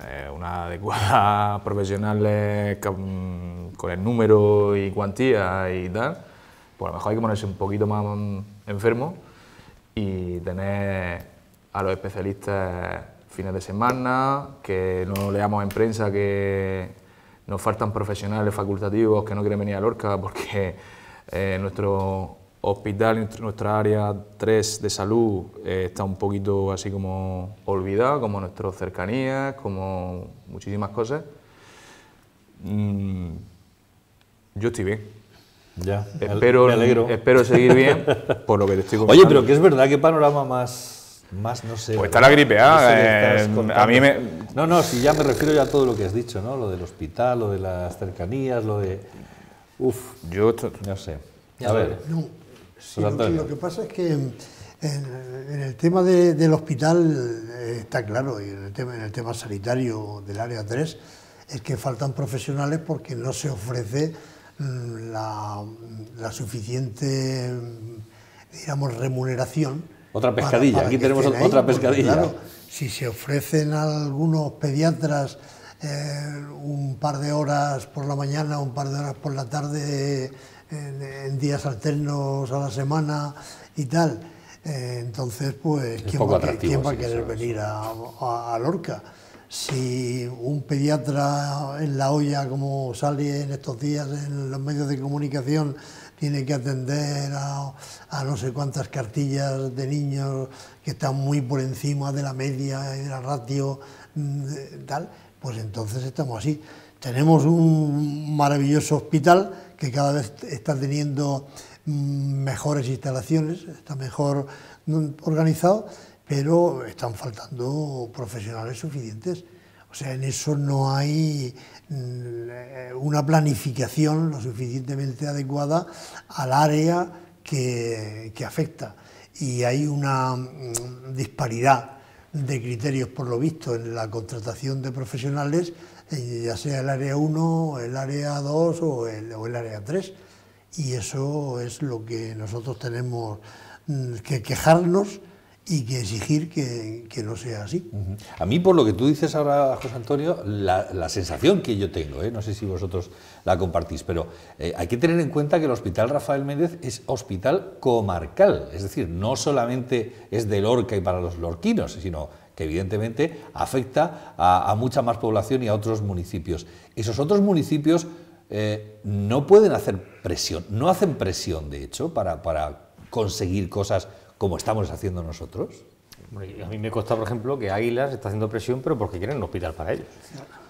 eh, una adecuada profesional mm, con el número y cuantía y tal, pues a lo mejor hay que ponerse un poquito más mm, enfermo y tener a los especialistas fines de semana, que no leamos en prensa que nos faltan profesionales facultativos que no quieren venir a Lorca porque eh, nuestro hospital, nuestra área 3 de salud, eh, está un poquito así como olvidado como nuestras cercanías, como muchísimas cosas. Mm, yo estoy bien. Ya, espero, me alegro. espero seguir bien por lo que te estoy comentando. Oye, pero que es verdad, qué panorama más, más no sé. Pues está la gripe A. Ah, eh, a mí me... no, no, si ya me refiero ya a todo lo que has dicho, ¿no? Lo del hospital, lo de las cercanías, lo de... Uf, yo no sé. A ver. Sí, lo, que, pasa es que en, el tema del hospital eh, está claro, y en el, tema, en el tema sanitario del área 3, es que faltan profesionales porque no se ofrece mm, la, suficiente, mm, digamos, remuneración. Otra pescadilla, aquí tenemos otra, pescadilla. si se ofrecen a algunos pediatras eh, un par de horas por la mañana, un par de horas por la tarde en, días alternos a la semana y tal. Eh, entonces, pues, ¿quién va, a querer venir a, Lorca? Si un pediatra en la olla, como sale en estos días en los medios de comunicación, tiene que atender a, a no sé cuántas cartillas de niños que están muy por encima de la media y de la ratio, mm, tal, pues entonces estamos así. Tenemos un maravilloso hospital que cada vez está teniendo mm, mejores instalaciones, está mejor mm, organizado, pero están faltando profesionales suficientes. O sea, en eso no hay mm, una planificación lo suficientemente adecuada al área que, que afecta. Y hay una disparidad de criterios, por lo visto, en la contratación de profesionales eh, ya sea el área 1, el área 2 o el, área 3. Y eso es lo que nosotros tenemos mm, que quejarnos y que exigir que, no sea así. A mí, por lo que tú dices ahora, José Antonio, la, sensación que yo tengo, ¿eh? no sé si vosotros la compartís, pero eh, hay que tener en cuenta que el Hospital Rafael Méndez es hospital comarcal, es decir, no solamente es de Lorca y para los lorquinos, sino que evidentemente afecta a, mucha más población y a otros municipios. Esos otros municipios eh, no pueden hacer presión, no hacen presión, de hecho, para, conseguir cosas como estamos haciendo nosotros. a mí me consta, por ejemplo, que Águilas está haciendo presión, pero porque quieren un hospital para ellos.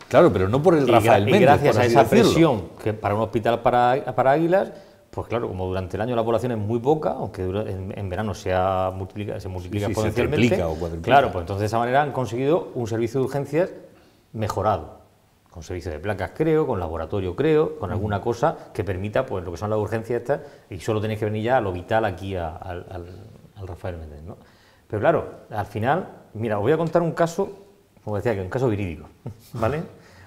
Claro, pero no por el Rafael Méndez. Y gracias a esa presión que para un hospital para, para Águilas, pues claro, como durante el año la población es muy poca, aunque en, verano se, multiplica, se multiplica claro, pues entonces de esa manera han conseguido un servicio de urgencias mejorado, con servicio de placas creo, con laboratorio creo, con alguna cosa que permita pues lo que son las urgencias estas, y solo tenéis que venir ya a lo vital aquí al, Rafael Méndez. ¿no? Pero claro, al final, mira, os voy a contar un caso, como decía, que un caso virídico, ¿vale?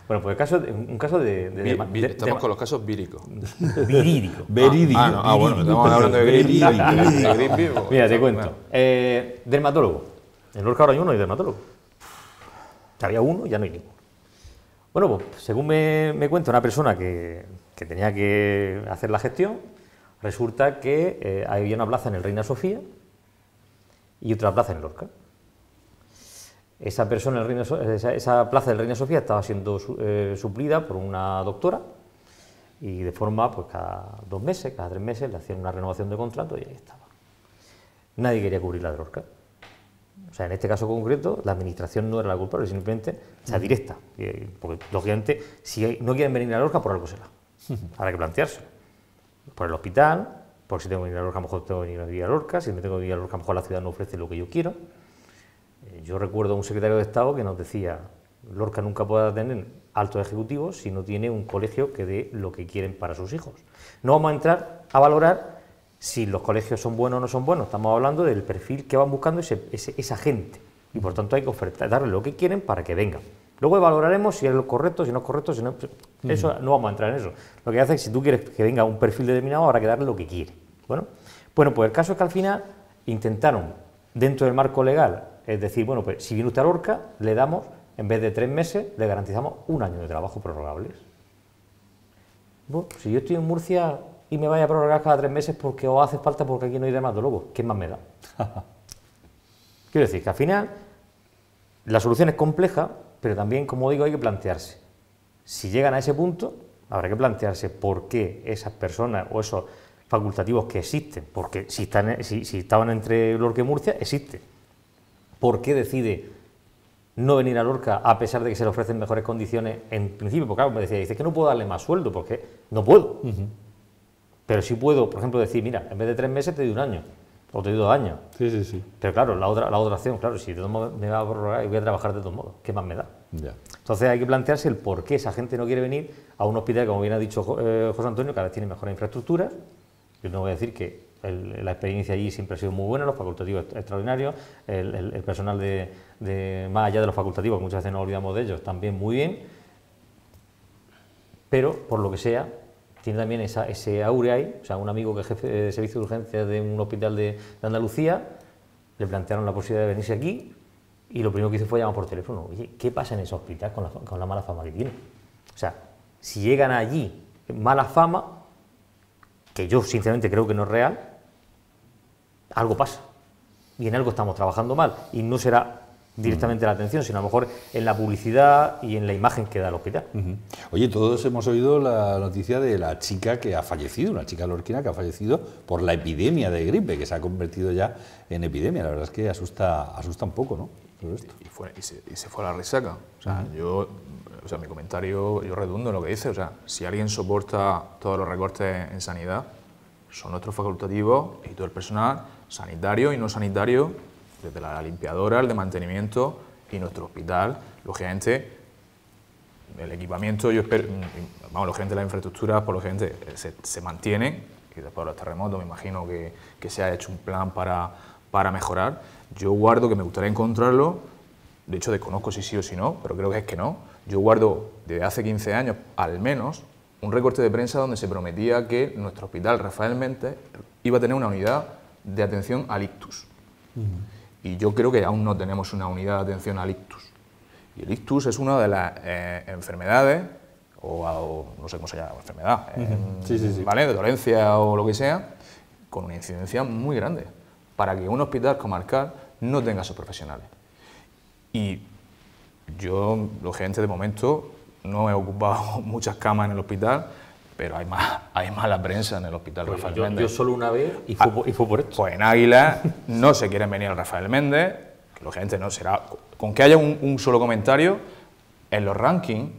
Bueno, pues caso, un caso de... de, estamos con los casos víricos. Virídico. Verídico. Ah, ah bueno, estamos hablando de Verídicos. Mira, te cuento. Eh, dermatólogo. En Lorca ahora hay uno y dermatólogo. Había uno, y ya no hay ninguno. Bueno, pues según me, cuenta una persona que, tenía que hacer la gestión, resulta que eh, había una plaza en el Reina Sofía y otra plaza en Lorca. Esa persona, el esa, plaza del Reino Sofía estaba siendo eh, suplida por una doctora y de forma, pues cada dos meses, cada tres meses, le hacían una renovación de contrato y ahí estaba. Nadie quería cubrir la Lorca. O sea, en este caso concreto, la administración no era la culpable, simplemente o sea mm. directa. Eh, porque, lógicamente, si no quieren venir a Lorca, por algo será. Habrá que plantearse. Por el hospital, por si tengo que venir a Lorca, a lo mejor tengo que venir a Lorca, si me tengo que ir a Lorca, a lo mejor la ciudad no ofrece lo que yo quiero yo recuerdo a un secretario de Estado que nos decía, Lorca nunca podrá tener alto ejecutivo si no tiene un colegio que dé lo que quieren para sus hijos. No vamos a entrar a valorar si los colegios son buenos o no son buenos, estamos hablando del perfil que van buscando ese, esa gente y por tanto hay que ofertar, darle lo que quieren para que vengan. Luego valoraremos si es lo correcto, si no es correcto, si no... Eso, mm. no vamos a entrar en eso. Lo que hace es que si tú quieres que venga un perfil determinado, habrá que darle lo que quiere. Bueno, bueno pues el caso es que al final intentaron, dentro del marco legal, es decir, bueno, pues si viene usted a Lorca, le damos, en vez de tres meses, le garantizamos un año de trabajo prorrogables. Bueno, si yo estoy en Murcia y me vaya a prorrogar cada tres meses porque os hace falta porque aquí no hay lobo, ¿qué más me da? Quiero decir que al final la solución es compleja, pero también, como digo, hay que plantearse. Si llegan a ese punto, habrá que plantearse por qué esas personas o esos facultativos que existen, porque si, están, si estaban entre Lorca y Murcia, existen por qué decide no venir a Lorca a pesar de que se le ofrecen mejores condiciones en principio. Porque claro, me decía, dice que no puedo darle más sueldo porque no puedo. Pero sí puedo, por ejemplo, decir, mira, en vez de tres meses te doy un año o te doy dos años. Sí, sí, sí. Pero claro, la otra, la opción, claro, si de todos modos me va a prorrogar y voy a trabajar de todos modos, ¿qué más me da? Entonces hay que plantearse el por qué esa gente no quiere venir a un hospital, como bien ha dicho eh, José Antonio, cada vez tiene mejor infraestructura Yo no voy a decir que la experiencia allí siempre ha sido muy buena, los facultativos extraordinarios, el, personal de, más allá de los facultativos, muchas veces nos olvidamos de ellos, también muy bien, pero por lo que sea, tiene también ese aure ahí, o sea, un amigo que es jefe de servicio de urgencia de un hospital de, Andalucía, le plantearon la posibilidad de venirse aquí y lo primero que hizo fue llamar por teléfono, oye, ¿qué pasa en ese hospital con con la mala fama que tiene? O sea, si llegan allí mala fama, que yo sinceramente creo que no es real, algo pasa. Y en algo estamos trabajando mal. Y no será directamente la atención, sino a lo mejor en la publicidad y en la imagen que da el hospital. Oye, todos hemos oído la noticia de la chica que ha fallecido, una chica lorquina que ha fallecido por la epidemia de gripe, que se ha convertido ya en epidemia. La verdad es que asusta, asusta un poco, ¿no? Y, se, fue a la resaca. O sea, yo, sea, mi comentario, yo redundo en lo que dice. O sea, si alguien soporta todos los recortes en sanidad, son nuestros facultativos y todo el personal sanitario y no sanitario, desde la limpiadora, el de mantenimiento y nuestro hospital, lógicamente el equipamiento, yo espero, mm, vamos, lógicamente las infraestructuras, por lo eh, se, se mantienen, y después de los terremotos me imagino que, que, se ha hecho un plan para, para mejorar. Yo guardo que me gustaría encontrarlo, de hecho desconozco si sí o si no, pero creo que es que no. Yo guardo desde hace 15 años, al menos, un recorte de prensa donde se prometía que nuestro hospital Rafael Mente iba a tener una unidad de atención al ictus. Y yo creo que aún no tenemos una unidad de atención al ictus. Y el ictus es una de las eh, enfermedades, o, no sé cómo se llama, enfermedad, eh, ¿vale? de dolencia o lo que sea, con una incidencia muy grande, para que un hospital comarcal no tenga sus profesionales. Y yo, los gerentes de momento, no he ocupado muchas camas en el hospital, pero hay, más, hay mala prensa en el hospital Rafael Méndez. Yo solo una vez ah, y fue, por esto. Pues en Águila no se quieren venir al Rafael Méndez, lógicamente no será. Con que haya un, solo comentario, en los rankings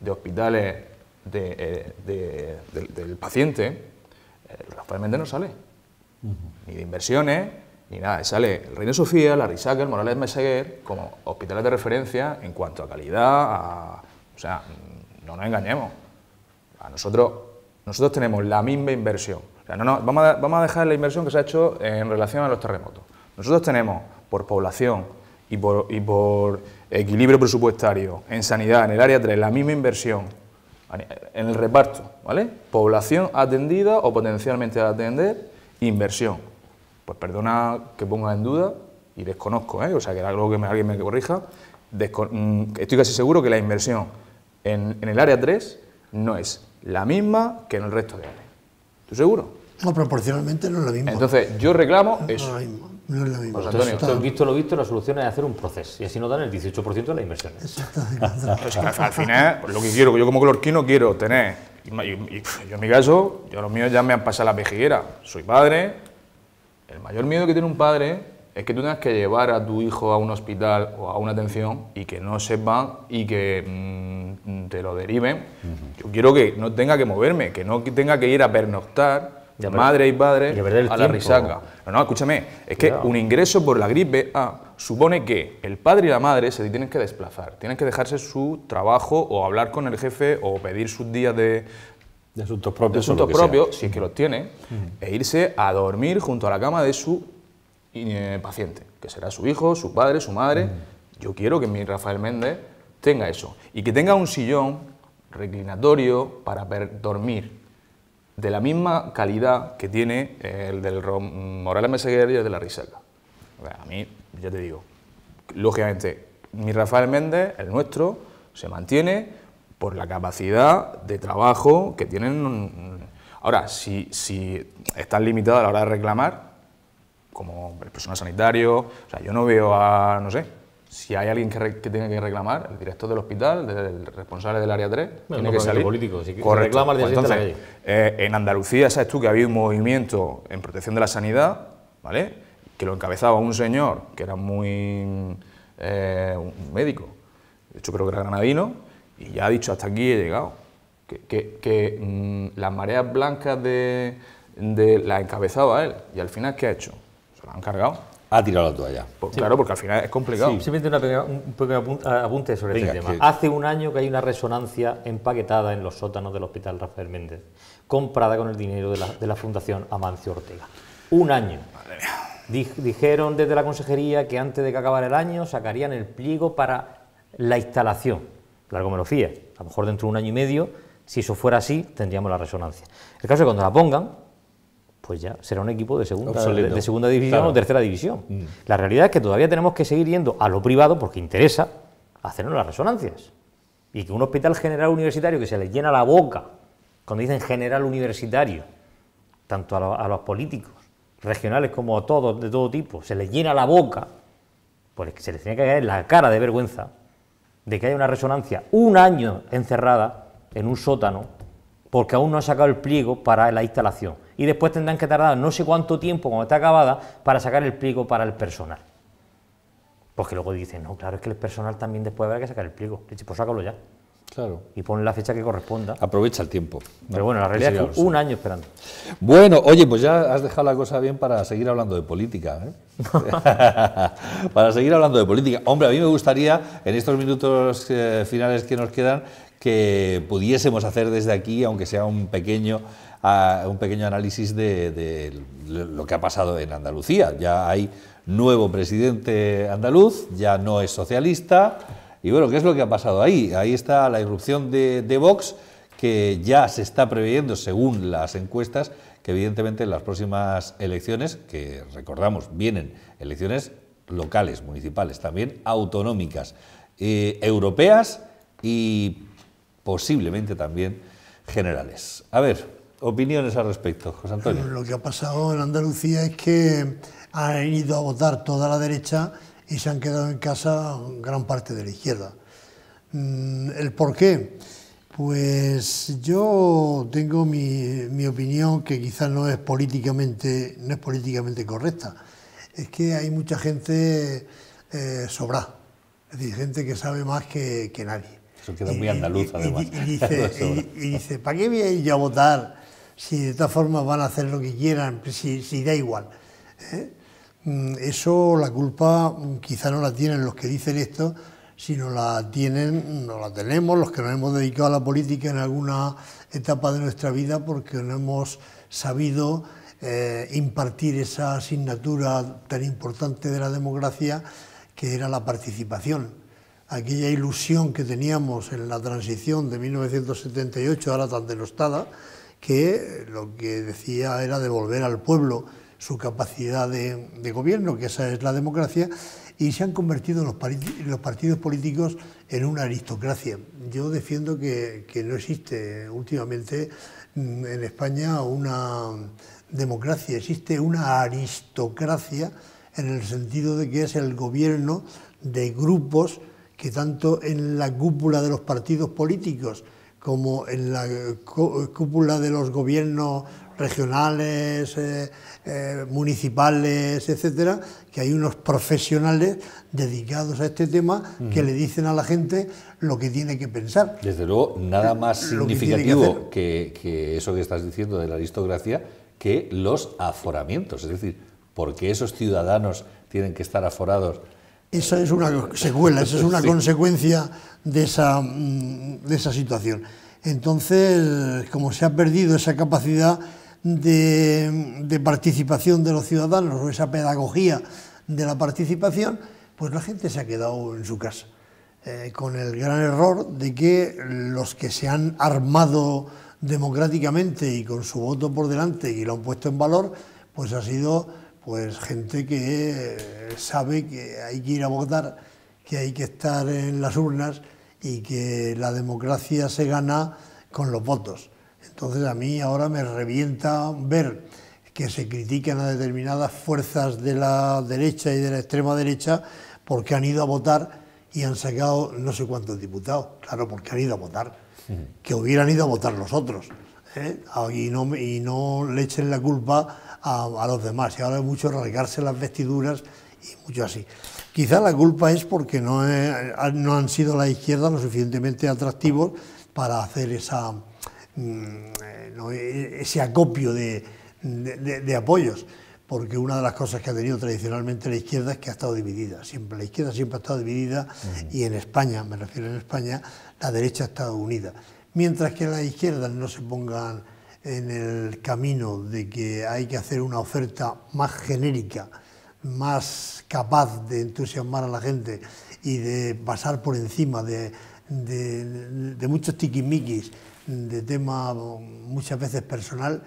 de hospitales eh, del paciente, eh, Rafael Méndez no sale. Ni de inversiones, ni nada. Sale el de Sofía, la Risaca, el Morales Meseguer como hospitales de referencia en cuanto a calidad, a, o sea, no nos engañemos nosotros, nosotros tenemos la misma inversión. vamos, a, dejar la inversión que se ha hecho en relación a los terremotos. Nosotros tenemos por población y por, equilibrio presupuestario en sanidad, en el área 3, la misma inversión en el reparto, ¿vale? Población atendida o potencialmente a atender, inversión. Pues perdona que ponga en duda, y desconozco, ¿eh? o sea, que algo que alguien me corrija, mm, estoy casi seguro que la inversión en, en el área 3 no es la misma que en el resto de áreas. ¿Tú seguro? No, proporcionalmente no es la misma... Entonces, yo reclamo eso. No es la misma, No es lo misma. Pues Antonio, visto lo visto, la solución es hacer un proceso y así no dan el 18% de las inversiones. al final, pues, lo que quiero, yo como colorquino quiero tener, y, yo en mi caso, yo los míos ya me han pasado la vejiguera Soy padre, el mayor miedo que tiene un padre es que tú tengas que llevar a tu hijo a un hospital o a una atención y que no sepan y que mm, te lo deriven. Yo quiero que no tenga que moverme, que no tenga que ir a pernoctar madre y padre a la risaca. No, escúchame, es que un ingreso por la gripe A ah, supone que el padre y la madre se tienen que desplazar, tienen que dejarse su trabajo o hablar con el jefe o pedir sus días de, asuntos propios, si es que los tiene, e irse a dormir junto a la cama de su eh, paciente, que será su hijo, su padre, su madre. Mm. Yo quiero que mi Rafael Méndez tenga eso. Y que tenga un sillón reclinatorio para dormir de la misma calidad que tiene eh, el del Morales Meseguer y el de la Riselda A mí, ya te digo, lógicamente, mi Rafael Méndez, el nuestro, se mantiene por la capacidad de trabajo que tienen. Ahora, si, si están limitados a la hora de reclamar, como el personal sanitario. O sea, yo no veo a, no sé, si hay alguien que, que tiene que reclamar, el director del hospital, ...el responsable del área 3, tiene que salir. político, si Correcto. Pues entonces, en, eh, en Andalucía, sabes tú que había un movimiento en protección de la sanidad, ¿vale? Que lo encabezaba un señor que era muy. Eh, un médico, de hecho creo que era granadino, y ya ha dicho hasta aquí he llegado. Que, mm, las mareas blancas de, de las encabezaba él, y al final, ¿qué ha hecho? han cargado. Ha tirado la toalla. Pues claro, porque al final es complicado. Simplemente un pequeño eh, apunte sobre este tema. Hace un año que hay una resonancia empaquetada en los sótanos del Hospital Rafael Méndez, comprada con el dinero de la, Fundación Amancio Ortega. Un año. Madre mía. dijeron desde la consejería que antes de que acabara el año sacarían el pliego para la instalación. Largo me lo A lo mejor dentro de un año y medio, si eso fuera así, tendríamos la resonancia. El caso es que cuando la pongan, pues ya será un equipo de segunda, de, segunda división o tercera división. Mm. La realidad es que todavía tenemos que seguir yendo a lo privado porque interesa hacernos las resonancias. Y que un hospital general universitario que se le llena la boca cuando dicen general universitario, tanto a, los políticos regionales como a todos, de todo tipo, se les llena la boca, pues se les tiene que caer la cara de vergüenza de que haya una resonancia un año encerrada en un sótano porque aún no han sacado el pliego para la instalación. Y después tendrán que tardar no sé cuánto tiempo, cuando está acabada, para sacar el pliego para el personal. Porque luego dicen, no, claro, es que el personal también después habrá que sacar el pliego. Pues sácalo ya. Claro. Y pon la fecha que corresponda. Aprovecha el tiempo. Pero bueno, la realidad es que un año esperando. Bueno, oye, pues ya has dejado la cosa bien para seguir hablando de política. ¿eh? para seguir hablando de política. Hombre, a mí me gustaría, en estos minutos eh, finales que nos quedan, que pudiésemos hacer desde aquí, aunque sea un pequeño, ah, un pequeño análisis de, lo que ha pasado en Andalucía. Ya hay nuevo presidente andaluz, ya no es socialista. Y bueno, ¿qué es lo que ha pasado ahí? Ahí está la irrupción de, Vox, que ya se está previendo, según las encuestas, que evidentemente en las próximas elecciones, que recordamos, vienen elecciones locales, municipales, también autonómicas, eh, europeas y posiblemente también generales. A ver, opiniones al respecto, José Antonio. Lo que ha pasado en Andalucía es que han ido a votar toda la derecha y se han quedado en casa gran parte de la izquierda. Mm, ¿El por qué? Pues yo tengo mi, opinión que quizás no es políticamente no es políticamente correcta. Es que hay mucha gente eh, sobra, es decir, gente que sabe más que nadie. Eso queda muy andaluz, además. Y, dice, ¿para qué voy a yo a votar si de todas formas van a hacer lo que quieran, si, da igual? ¿eh? Mm, eso la culpa mm, quizá no la tienen los que dicen esto, sino la tienen, no la tenemos los que nos hemos dedicado a la política en alguna etapa de nuestra vida porque no hemos sabido eh, impartir esa asignatura tan importante de la democracia que era la participación aquella ilusión que teníamos en la transición de 1978, ahora tan denostada, que lo que decía era devolver al pueblo su capacidad de, gobierno, que esa es la democracia, y se han convertido los, partidos políticos en una aristocracia. Yo defiendo que no existe últimamente mm, en España una democracia, existe una aristocracia en el sentido de que es el gobierno de grupos que tanto en la cúpula de los partidos políticos como en la cúpula de los gobiernos regionales, eh, eh, municipales, etcétera, que hay unos profesionales dedicados a este tema que le dicen a la gente lo que tiene que pensar. Desde luego, nada más significativo que, que, eso que estás diciendo de la aristocracia que los aforamientos, es decir, porque esos ciudadanos tienen que estar aforados esa es una secuela, esa es una consecuencia mm, de esa, situación. Entonces, como se ha perdido esa capacidad de, participación de los ciudadanos o esa pedagogía de la participación, pues la gente se ha quedado en su casa, eh, con el gran error de que los que se han armado democráticamente y con su voto por delante y lo han puesto en valor, pues ha sido pues gente que sabe que hay que ir a votar, que hay que estar en las urnas y que la democracia se gana con los votos. Entonces a mí ahora me revienta ver que se critican a determinadas fuerzas de la derecha y de la extrema derecha porque han ido a votar y han sacado no sé cuántos diputados, claro, porque han ido a votar, que hubieran ido a votar los otros. ¿eh? Ah, no, y no le echen la culpa a, los demás. Y ahora es mucho rasgarse las vestiduras y mucho así. Quizás la culpa es porque no, eh, no han sido la izquierda lo suficientemente atractivos para hacer esa, mm, eh, e, ese acopio de, apoyos, porque una de las cosas que ha tenido tradicionalmente la izquierda es que ha estado dividida. Siempre, la izquierda siempre ha estado dividida y en España, me refiero en España, la derecha ha estado unida. Mientras que las izquierdas no se pongan en el camino de que hay que hacer una oferta más genérica, más capaz de entusiasmar a la gente y de pasar por encima de, muchos tiquimiquis de tema muchas veces personal,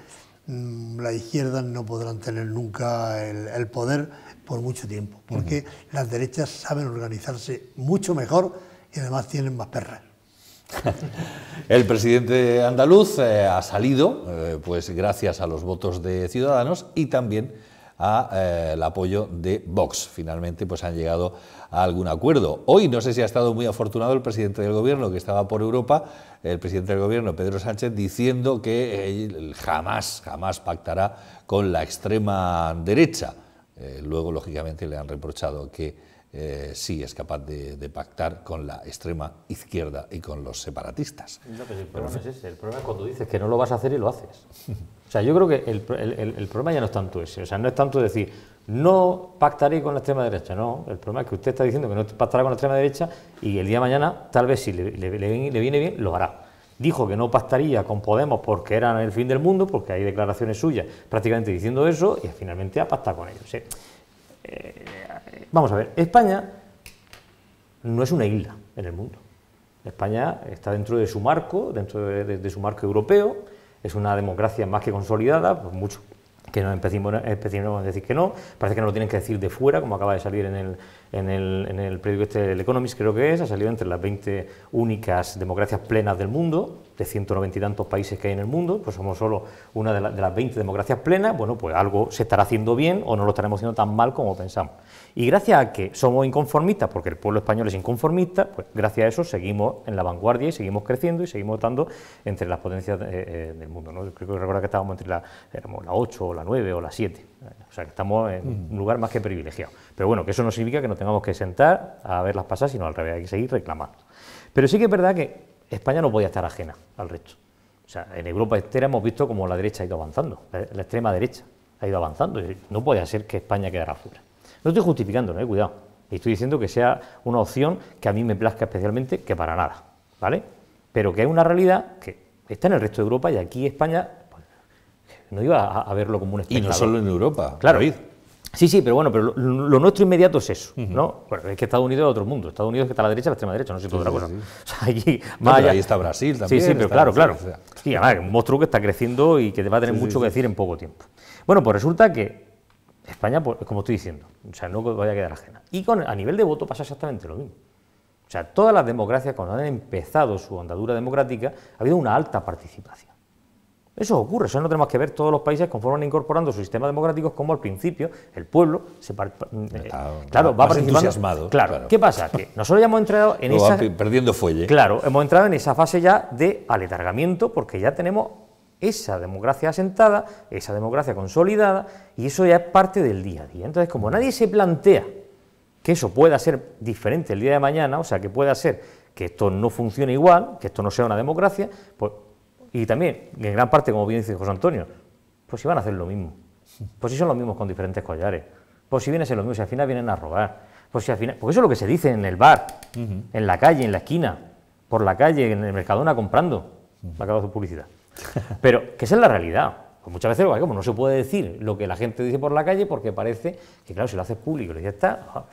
mm, la izquierda no podrán tener nunca el, poder por mucho tiempo, porque las derechas saben organizarse mucho mejor y además tienen más perras. El presidente andaluz eh, ha salido, eh, pues gracias a los votos de Ciudadanos y también al eh, apoyo de Vox. Finalmente, pues han llegado a algún acuerdo. Hoy no sé si ha estado muy afortunado el presidente del gobierno que estaba por Europa, el presidente del gobierno Pedro Sánchez, diciendo que jamás, jamás pactará con la extrema derecha. luego, lógicamente, le han reprochado que si eh, sí es capaz de, pactar con la extrema izquierda y con los separatistas. No, pero el problema es ese. El problema cuando dices que no lo vas a hacer y lo haces. O sea, yo creo que el, problema ya no es tanto ese. O sea, no es tanto decir, no pactaré con la extrema derecha. No, el problema es que usted está diciendo que no pactará con la extrema derecha y el día de mañana, tal vez si le, viene bien, lo hará. Dijo que no pactaría con Podemos porque eran el fin del mundo, porque hay declaraciones suyas prácticamente diciendo eso y finalmente ha pactado con ellos. ¿eh? Vamos a ver, España no es una isla en el mundo. España está dentro de su marco, dentro de, su marco europeo, es una democracia más que consolidada, pues mucho que nos empecemos, a decir que no, parece que no lo tienen que decir de fuera, como acaba de salir en el, en el, en periódico este, El Economist creo que es, ha salido entre las 20 únicas democracias plenas del mundo, de 190 y tantos países que hay en el mundo, pues somos solo una de, las 20 democracias plenas, bueno, pues algo se estará haciendo bien o no lo estaremos haciendo tan mal como pensamos. Y gracias a que somos inconformistas, porque el pueblo español es inconformista, pues gracias a eso seguimos en la vanguardia y seguimos creciendo y seguimos votando entre las potencias eh, eh, del mundo. creo que recuerda que estábamos entre la, éramos la 8 o la 9 o la 7. O sea, que estamos en mm. un lugar más que privilegiado. Pero bueno, que eso no significa que nos tengamos que sentar a ver las pasas, sino al revés, hay que seguir reclamando. Pero sí que es verdad que España no podía estar ajena al resto. O sea, en Europa entera hemos visto cómo la derecha ha ido avanzando, la, extrema derecha ha ido avanzando. No puede ser que España quedara fuera. No estoy justificando, eh, cuidado. Estoy diciendo que sea una opción que a mí me plazca especialmente, que para nada, ¿vale? Pero que hay una realidad que está en el resto de Europa y aquí España pues, no iba a, verlo como un espectador. Y no solo en Europa, claro. Sí, sí, pero bueno, pero lo, nuestro inmediato es eso, ¿no? Bueno, es que Estados Unidos es otro mundo. Estados Unidos es que está a la derecha, a la extrema derecha, no sé sí, otra cosa. O sea, allí ahí está Brasil también. Sí, sí, pero claro, claro. Sí, un monstruo que está creciendo y que te va a tener mucho que decir en poco tiempo. Bueno, pues resulta que España, pues, como estoy diciendo, o sea, no vaya a quedar ajena. Y con, a nivel de voto pasa exactamente lo mismo. O sea, todas las democracias, cuando han empezado su andadura democrática, ha habido una alta participación. Eso ocurre, eso no tenemos que ver todos los países conforme incorporando sus sistemas democráticos como al principio el pueblo se eh, claro, va participando. Claro. ¿Qué pasa? Que nosotros ya hemos entrado en esa perdiendo fuelle. Claro, hemos entrado en esa fase ya de aletargamiento porque ya tenemos esa democracia asentada, esa democracia consolidada y eso ya es parte del día a día. Entonces, como nadie se plantea que eso pueda ser diferente el día de mañana, o sea, que pueda ser que esto no funcione igual, que esto no sea una democracia, pues y también, en gran parte, como bien dice José Antonio, pues si van a hacer lo mismo, pues si son los mismos con diferentes collares, pues si vienen a ser los mismos, si al final vienen a robar, pues si al final, porque eso es lo que se dice en el bar, en la calle, en la esquina, por la calle, en el Mercadona comprando, me acabo de hacer publicidad. Pero ¿qué es la realidad. Pues muchas veces, como no se puede decir lo que la gente dice por la calle porque parece que, claro, si lo haces público y ya está, ah,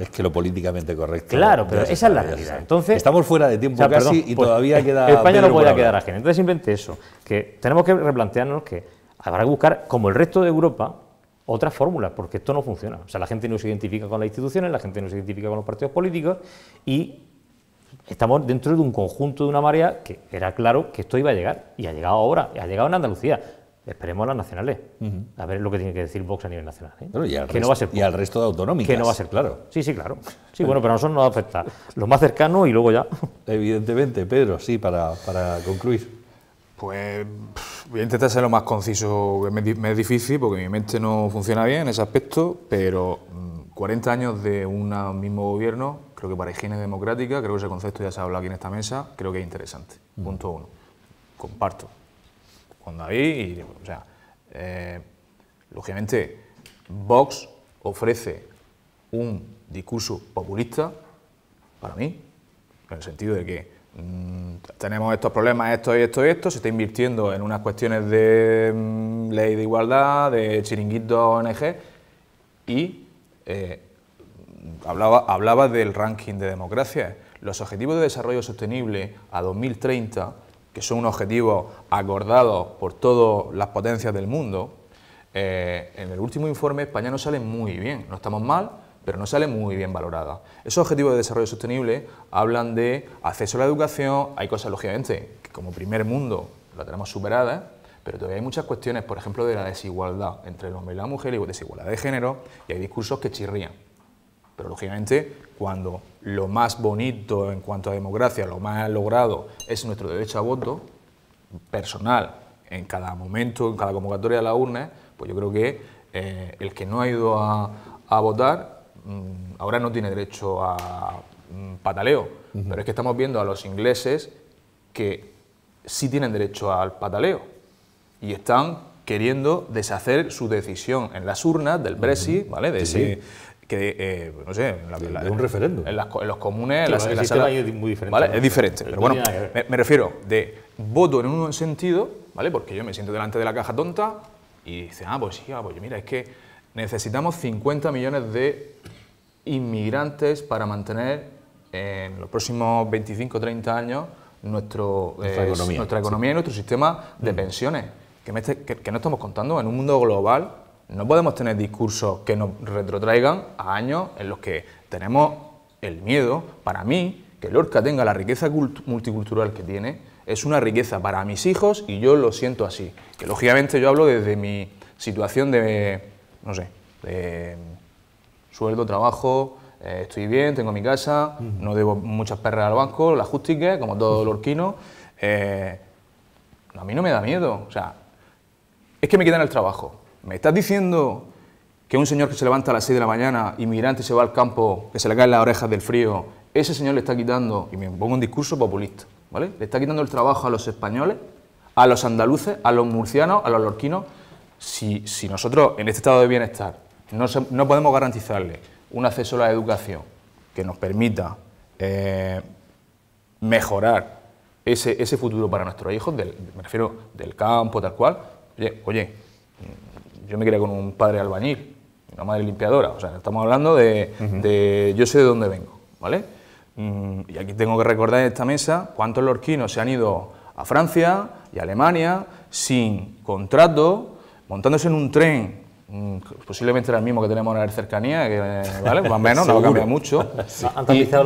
es que lo políticamente correcto. Claro, pero esa es la realidad. Entonces, Estamos fuera de tiempo casi y pues, todavía queda. España no puede quedar ajena. Entonces, invente eso, que tenemos que replantearnos que habrá que buscar, como el resto de Europa, otras fórmulas, porque esto no funciona. O sea, la gente no se identifica con las instituciones, la gente no se identifica con los partidos políticos y estamos dentro de un conjunto de una marea que era claro que esto iba a llegar y ha llegado ahora, ha llegado en Andalucía. Esperemos a las nacionales. A ver lo que tiene que decir Vox a nivel nacional. ¿eh? y, al que resto, no va a ser y al resto de autonómicas. Que no va a ser claro. Sí, sí, claro. Sí, bueno, pero a nosotros nos afecta lo más cercano y luego ya. Evidentemente, Pedro, sí, para, concluir. Pues voy a intentar ser lo más conciso. Me, me es difícil porque mi mente no funciona bien en ese aspecto, pero 40 mm, años de un mismo gobierno, creo que para higiene democrática, creo que ese concepto ya se ha hablado aquí en esta mesa, creo que es interesante. Punto uno. Comparto. Ahí Y, o sea, eh, lógicamente, Vox ofrece un discurso populista, para mí, en el sentido de que mm, tenemos estos problemas, esto y esto y esto, se está invirtiendo en unas cuestiones de mm, ley de igualdad, de chiringuitos ONG, y eh, hablaba, hablaba del ranking de democracia. Los objetivos de desarrollo sostenible a 2030 que son unos objetivos acordados por todas las potencias del mundo, eh, en el último informe España no sale muy bien, no estamos mal, pero no sale muy bien valorada. Esos objetivos de desarrollo sostenible hablan de acceso a la educación, hay cosas lógicamente que como primer mundo la tenemos superada, pero todavía hay muchas cuestiones, por ejemplo, de la desigualdad entre el hombre y la mujer desigualdad de género, y hay discursos que chirrían. Pero lógicamente cuando lo más bonito en cuanto a democracia, lo más logrado es nuestro derecho a voto personal en cada momento, en cada convocatoria de la urna, pues yo creo que eh, el que no ha ido a, votar mm, ahora no tiene derecho a mm, pataleo. Pero es que estamos viendo a los ingleses que sí tienen derecho al pataleo y están queriendo deshacer su decisión en las urnas del Brexit, ¿vale? De que, eh, pues no sé, en un referéndum. En, los comunes, en las, es muy diferente. ¿vale? Es diferente, pero, bueno, me, refiero de voto en un sentido, ¿vale? Porque yo me siento delante de la caja tonta y dice, ah, pues sí, ah, pues mira, es que necesitamos 50 millones de inmigrantes para mantener en los próximos 25 o 30 años nuestro, nuestra, eh, economía, y nuestro sistema de mm. pensiones, que, que no estamos contando en un mundo global no podemos tener discursos que nos retrotraigan a años en los que tenemos el miedo. Para mí, que Lorca tenga la riqueza multicultural que tiene, es una riqueza para mis hijos y yo lo siento así. Que lógicamente yo hablo desde mi situación de, no sé, de sueldo, trabajo, eh, estoy bien, tengo mi casa, no debo muchas perras al banco, la justicia, como todo lorquino. Eh, a mí no me da miedo, o sea, es que me quitan el trabajo, ¿Me estás diciendo que un señor que se levanta a las 6 de la mañana, inmigrante, se va al campo, que se le caen las orejas del frío, ese señor le está quitando, y me pongo un discurso populista, ¿vale? Le está quitando el trabajo a los españoles, a los andaluces, a los murcianos, a los lorquinos. Si, nosotros en este estado de bienestar no, podemos garantizarle un acceso a la educación que nos permita eh, mejorar ese, futuro para nuestros hijos, del, me refiero del campo, tal cual, oye, oye yo me quería con un padre albañil, una madre limpiadora. O sea, estamos hablando de, yo sé de dónde vengo, ¿vale? Mm, y aquí tengo que recordar en esta mesa cuántos lorquinos se han ido a Francia y Alemania sin contrato, montándose en un tren mm, posiblemente era el mismo que tenemos en la cercanía, que, Más o menos, no cambia mucho. Han tapizado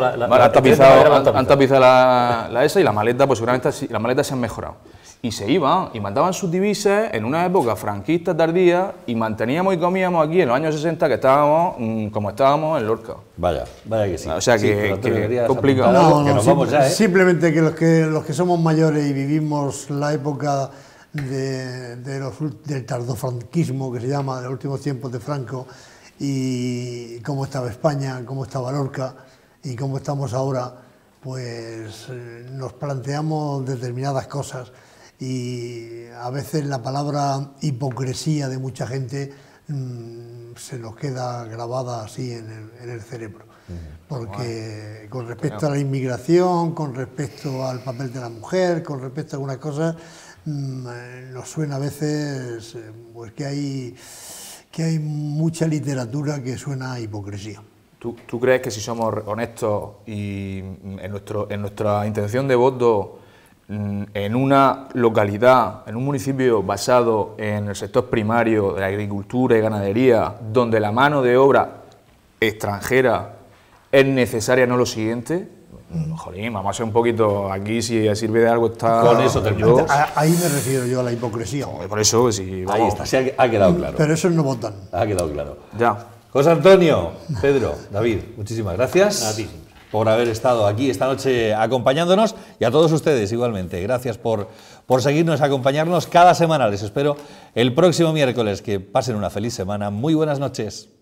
la, la, esa y la maleta, pues seguramente la maleta se han mejorado y se iban y mandaban sus divisas en una época franquista tardía y manteníamos y comíamos aquí en los años 60 que estábamos mm, como estábamos en Lorca. Vaya, vaya que sí. O sea que, complicado. ¿eh? Simplemente que los que los que somos mayores y vivimos la época de, los, del tardofranquismo que se llama, de los últimos tiempos de Franco y cómo estaba España, cómo estaba Lorca y cómo estamos ahora, pues eh, nos planteamos determinadas cosas y a veces la palabra hipocresía de mucha gente mm, se nos queda grabada así en el, cerebro. Porque con respecto a la inmigración, con respecto al papel de la mujer, con respecto a algunas cosas, mm, nos suena a veces eh, pues, que, hay, que hay mucha literatura que suena a hipocresía. ¿Tú, ¿Tú, crees que si somos honestos y en, nuestro, en nuestra intención de voto Mm, en una localidad, en un municipio basado en el sector primario de agricultura y ganadería, donde la mano de obra extranjera es necesaria, no lo siguiente. Mm, jolín, vamos a ser un poquito aquí, si sirve de algo está... Con eso Ahí me refiero yo a la hipocresía. por eso, pues Ahí está, ha quedado claro. Pero eso no votan. Ha quedado claro. Ya. José Antonio, Pedro, David, muchísimas gracias. A por haber estado aquí esta noche acompañándonos y a todos ustedes igualmente. Gracias por, por seguirnos, acompañarnos cada semana. Les espero el próximo miércoles. Que pasen una feliz semana. Muy buenas noches.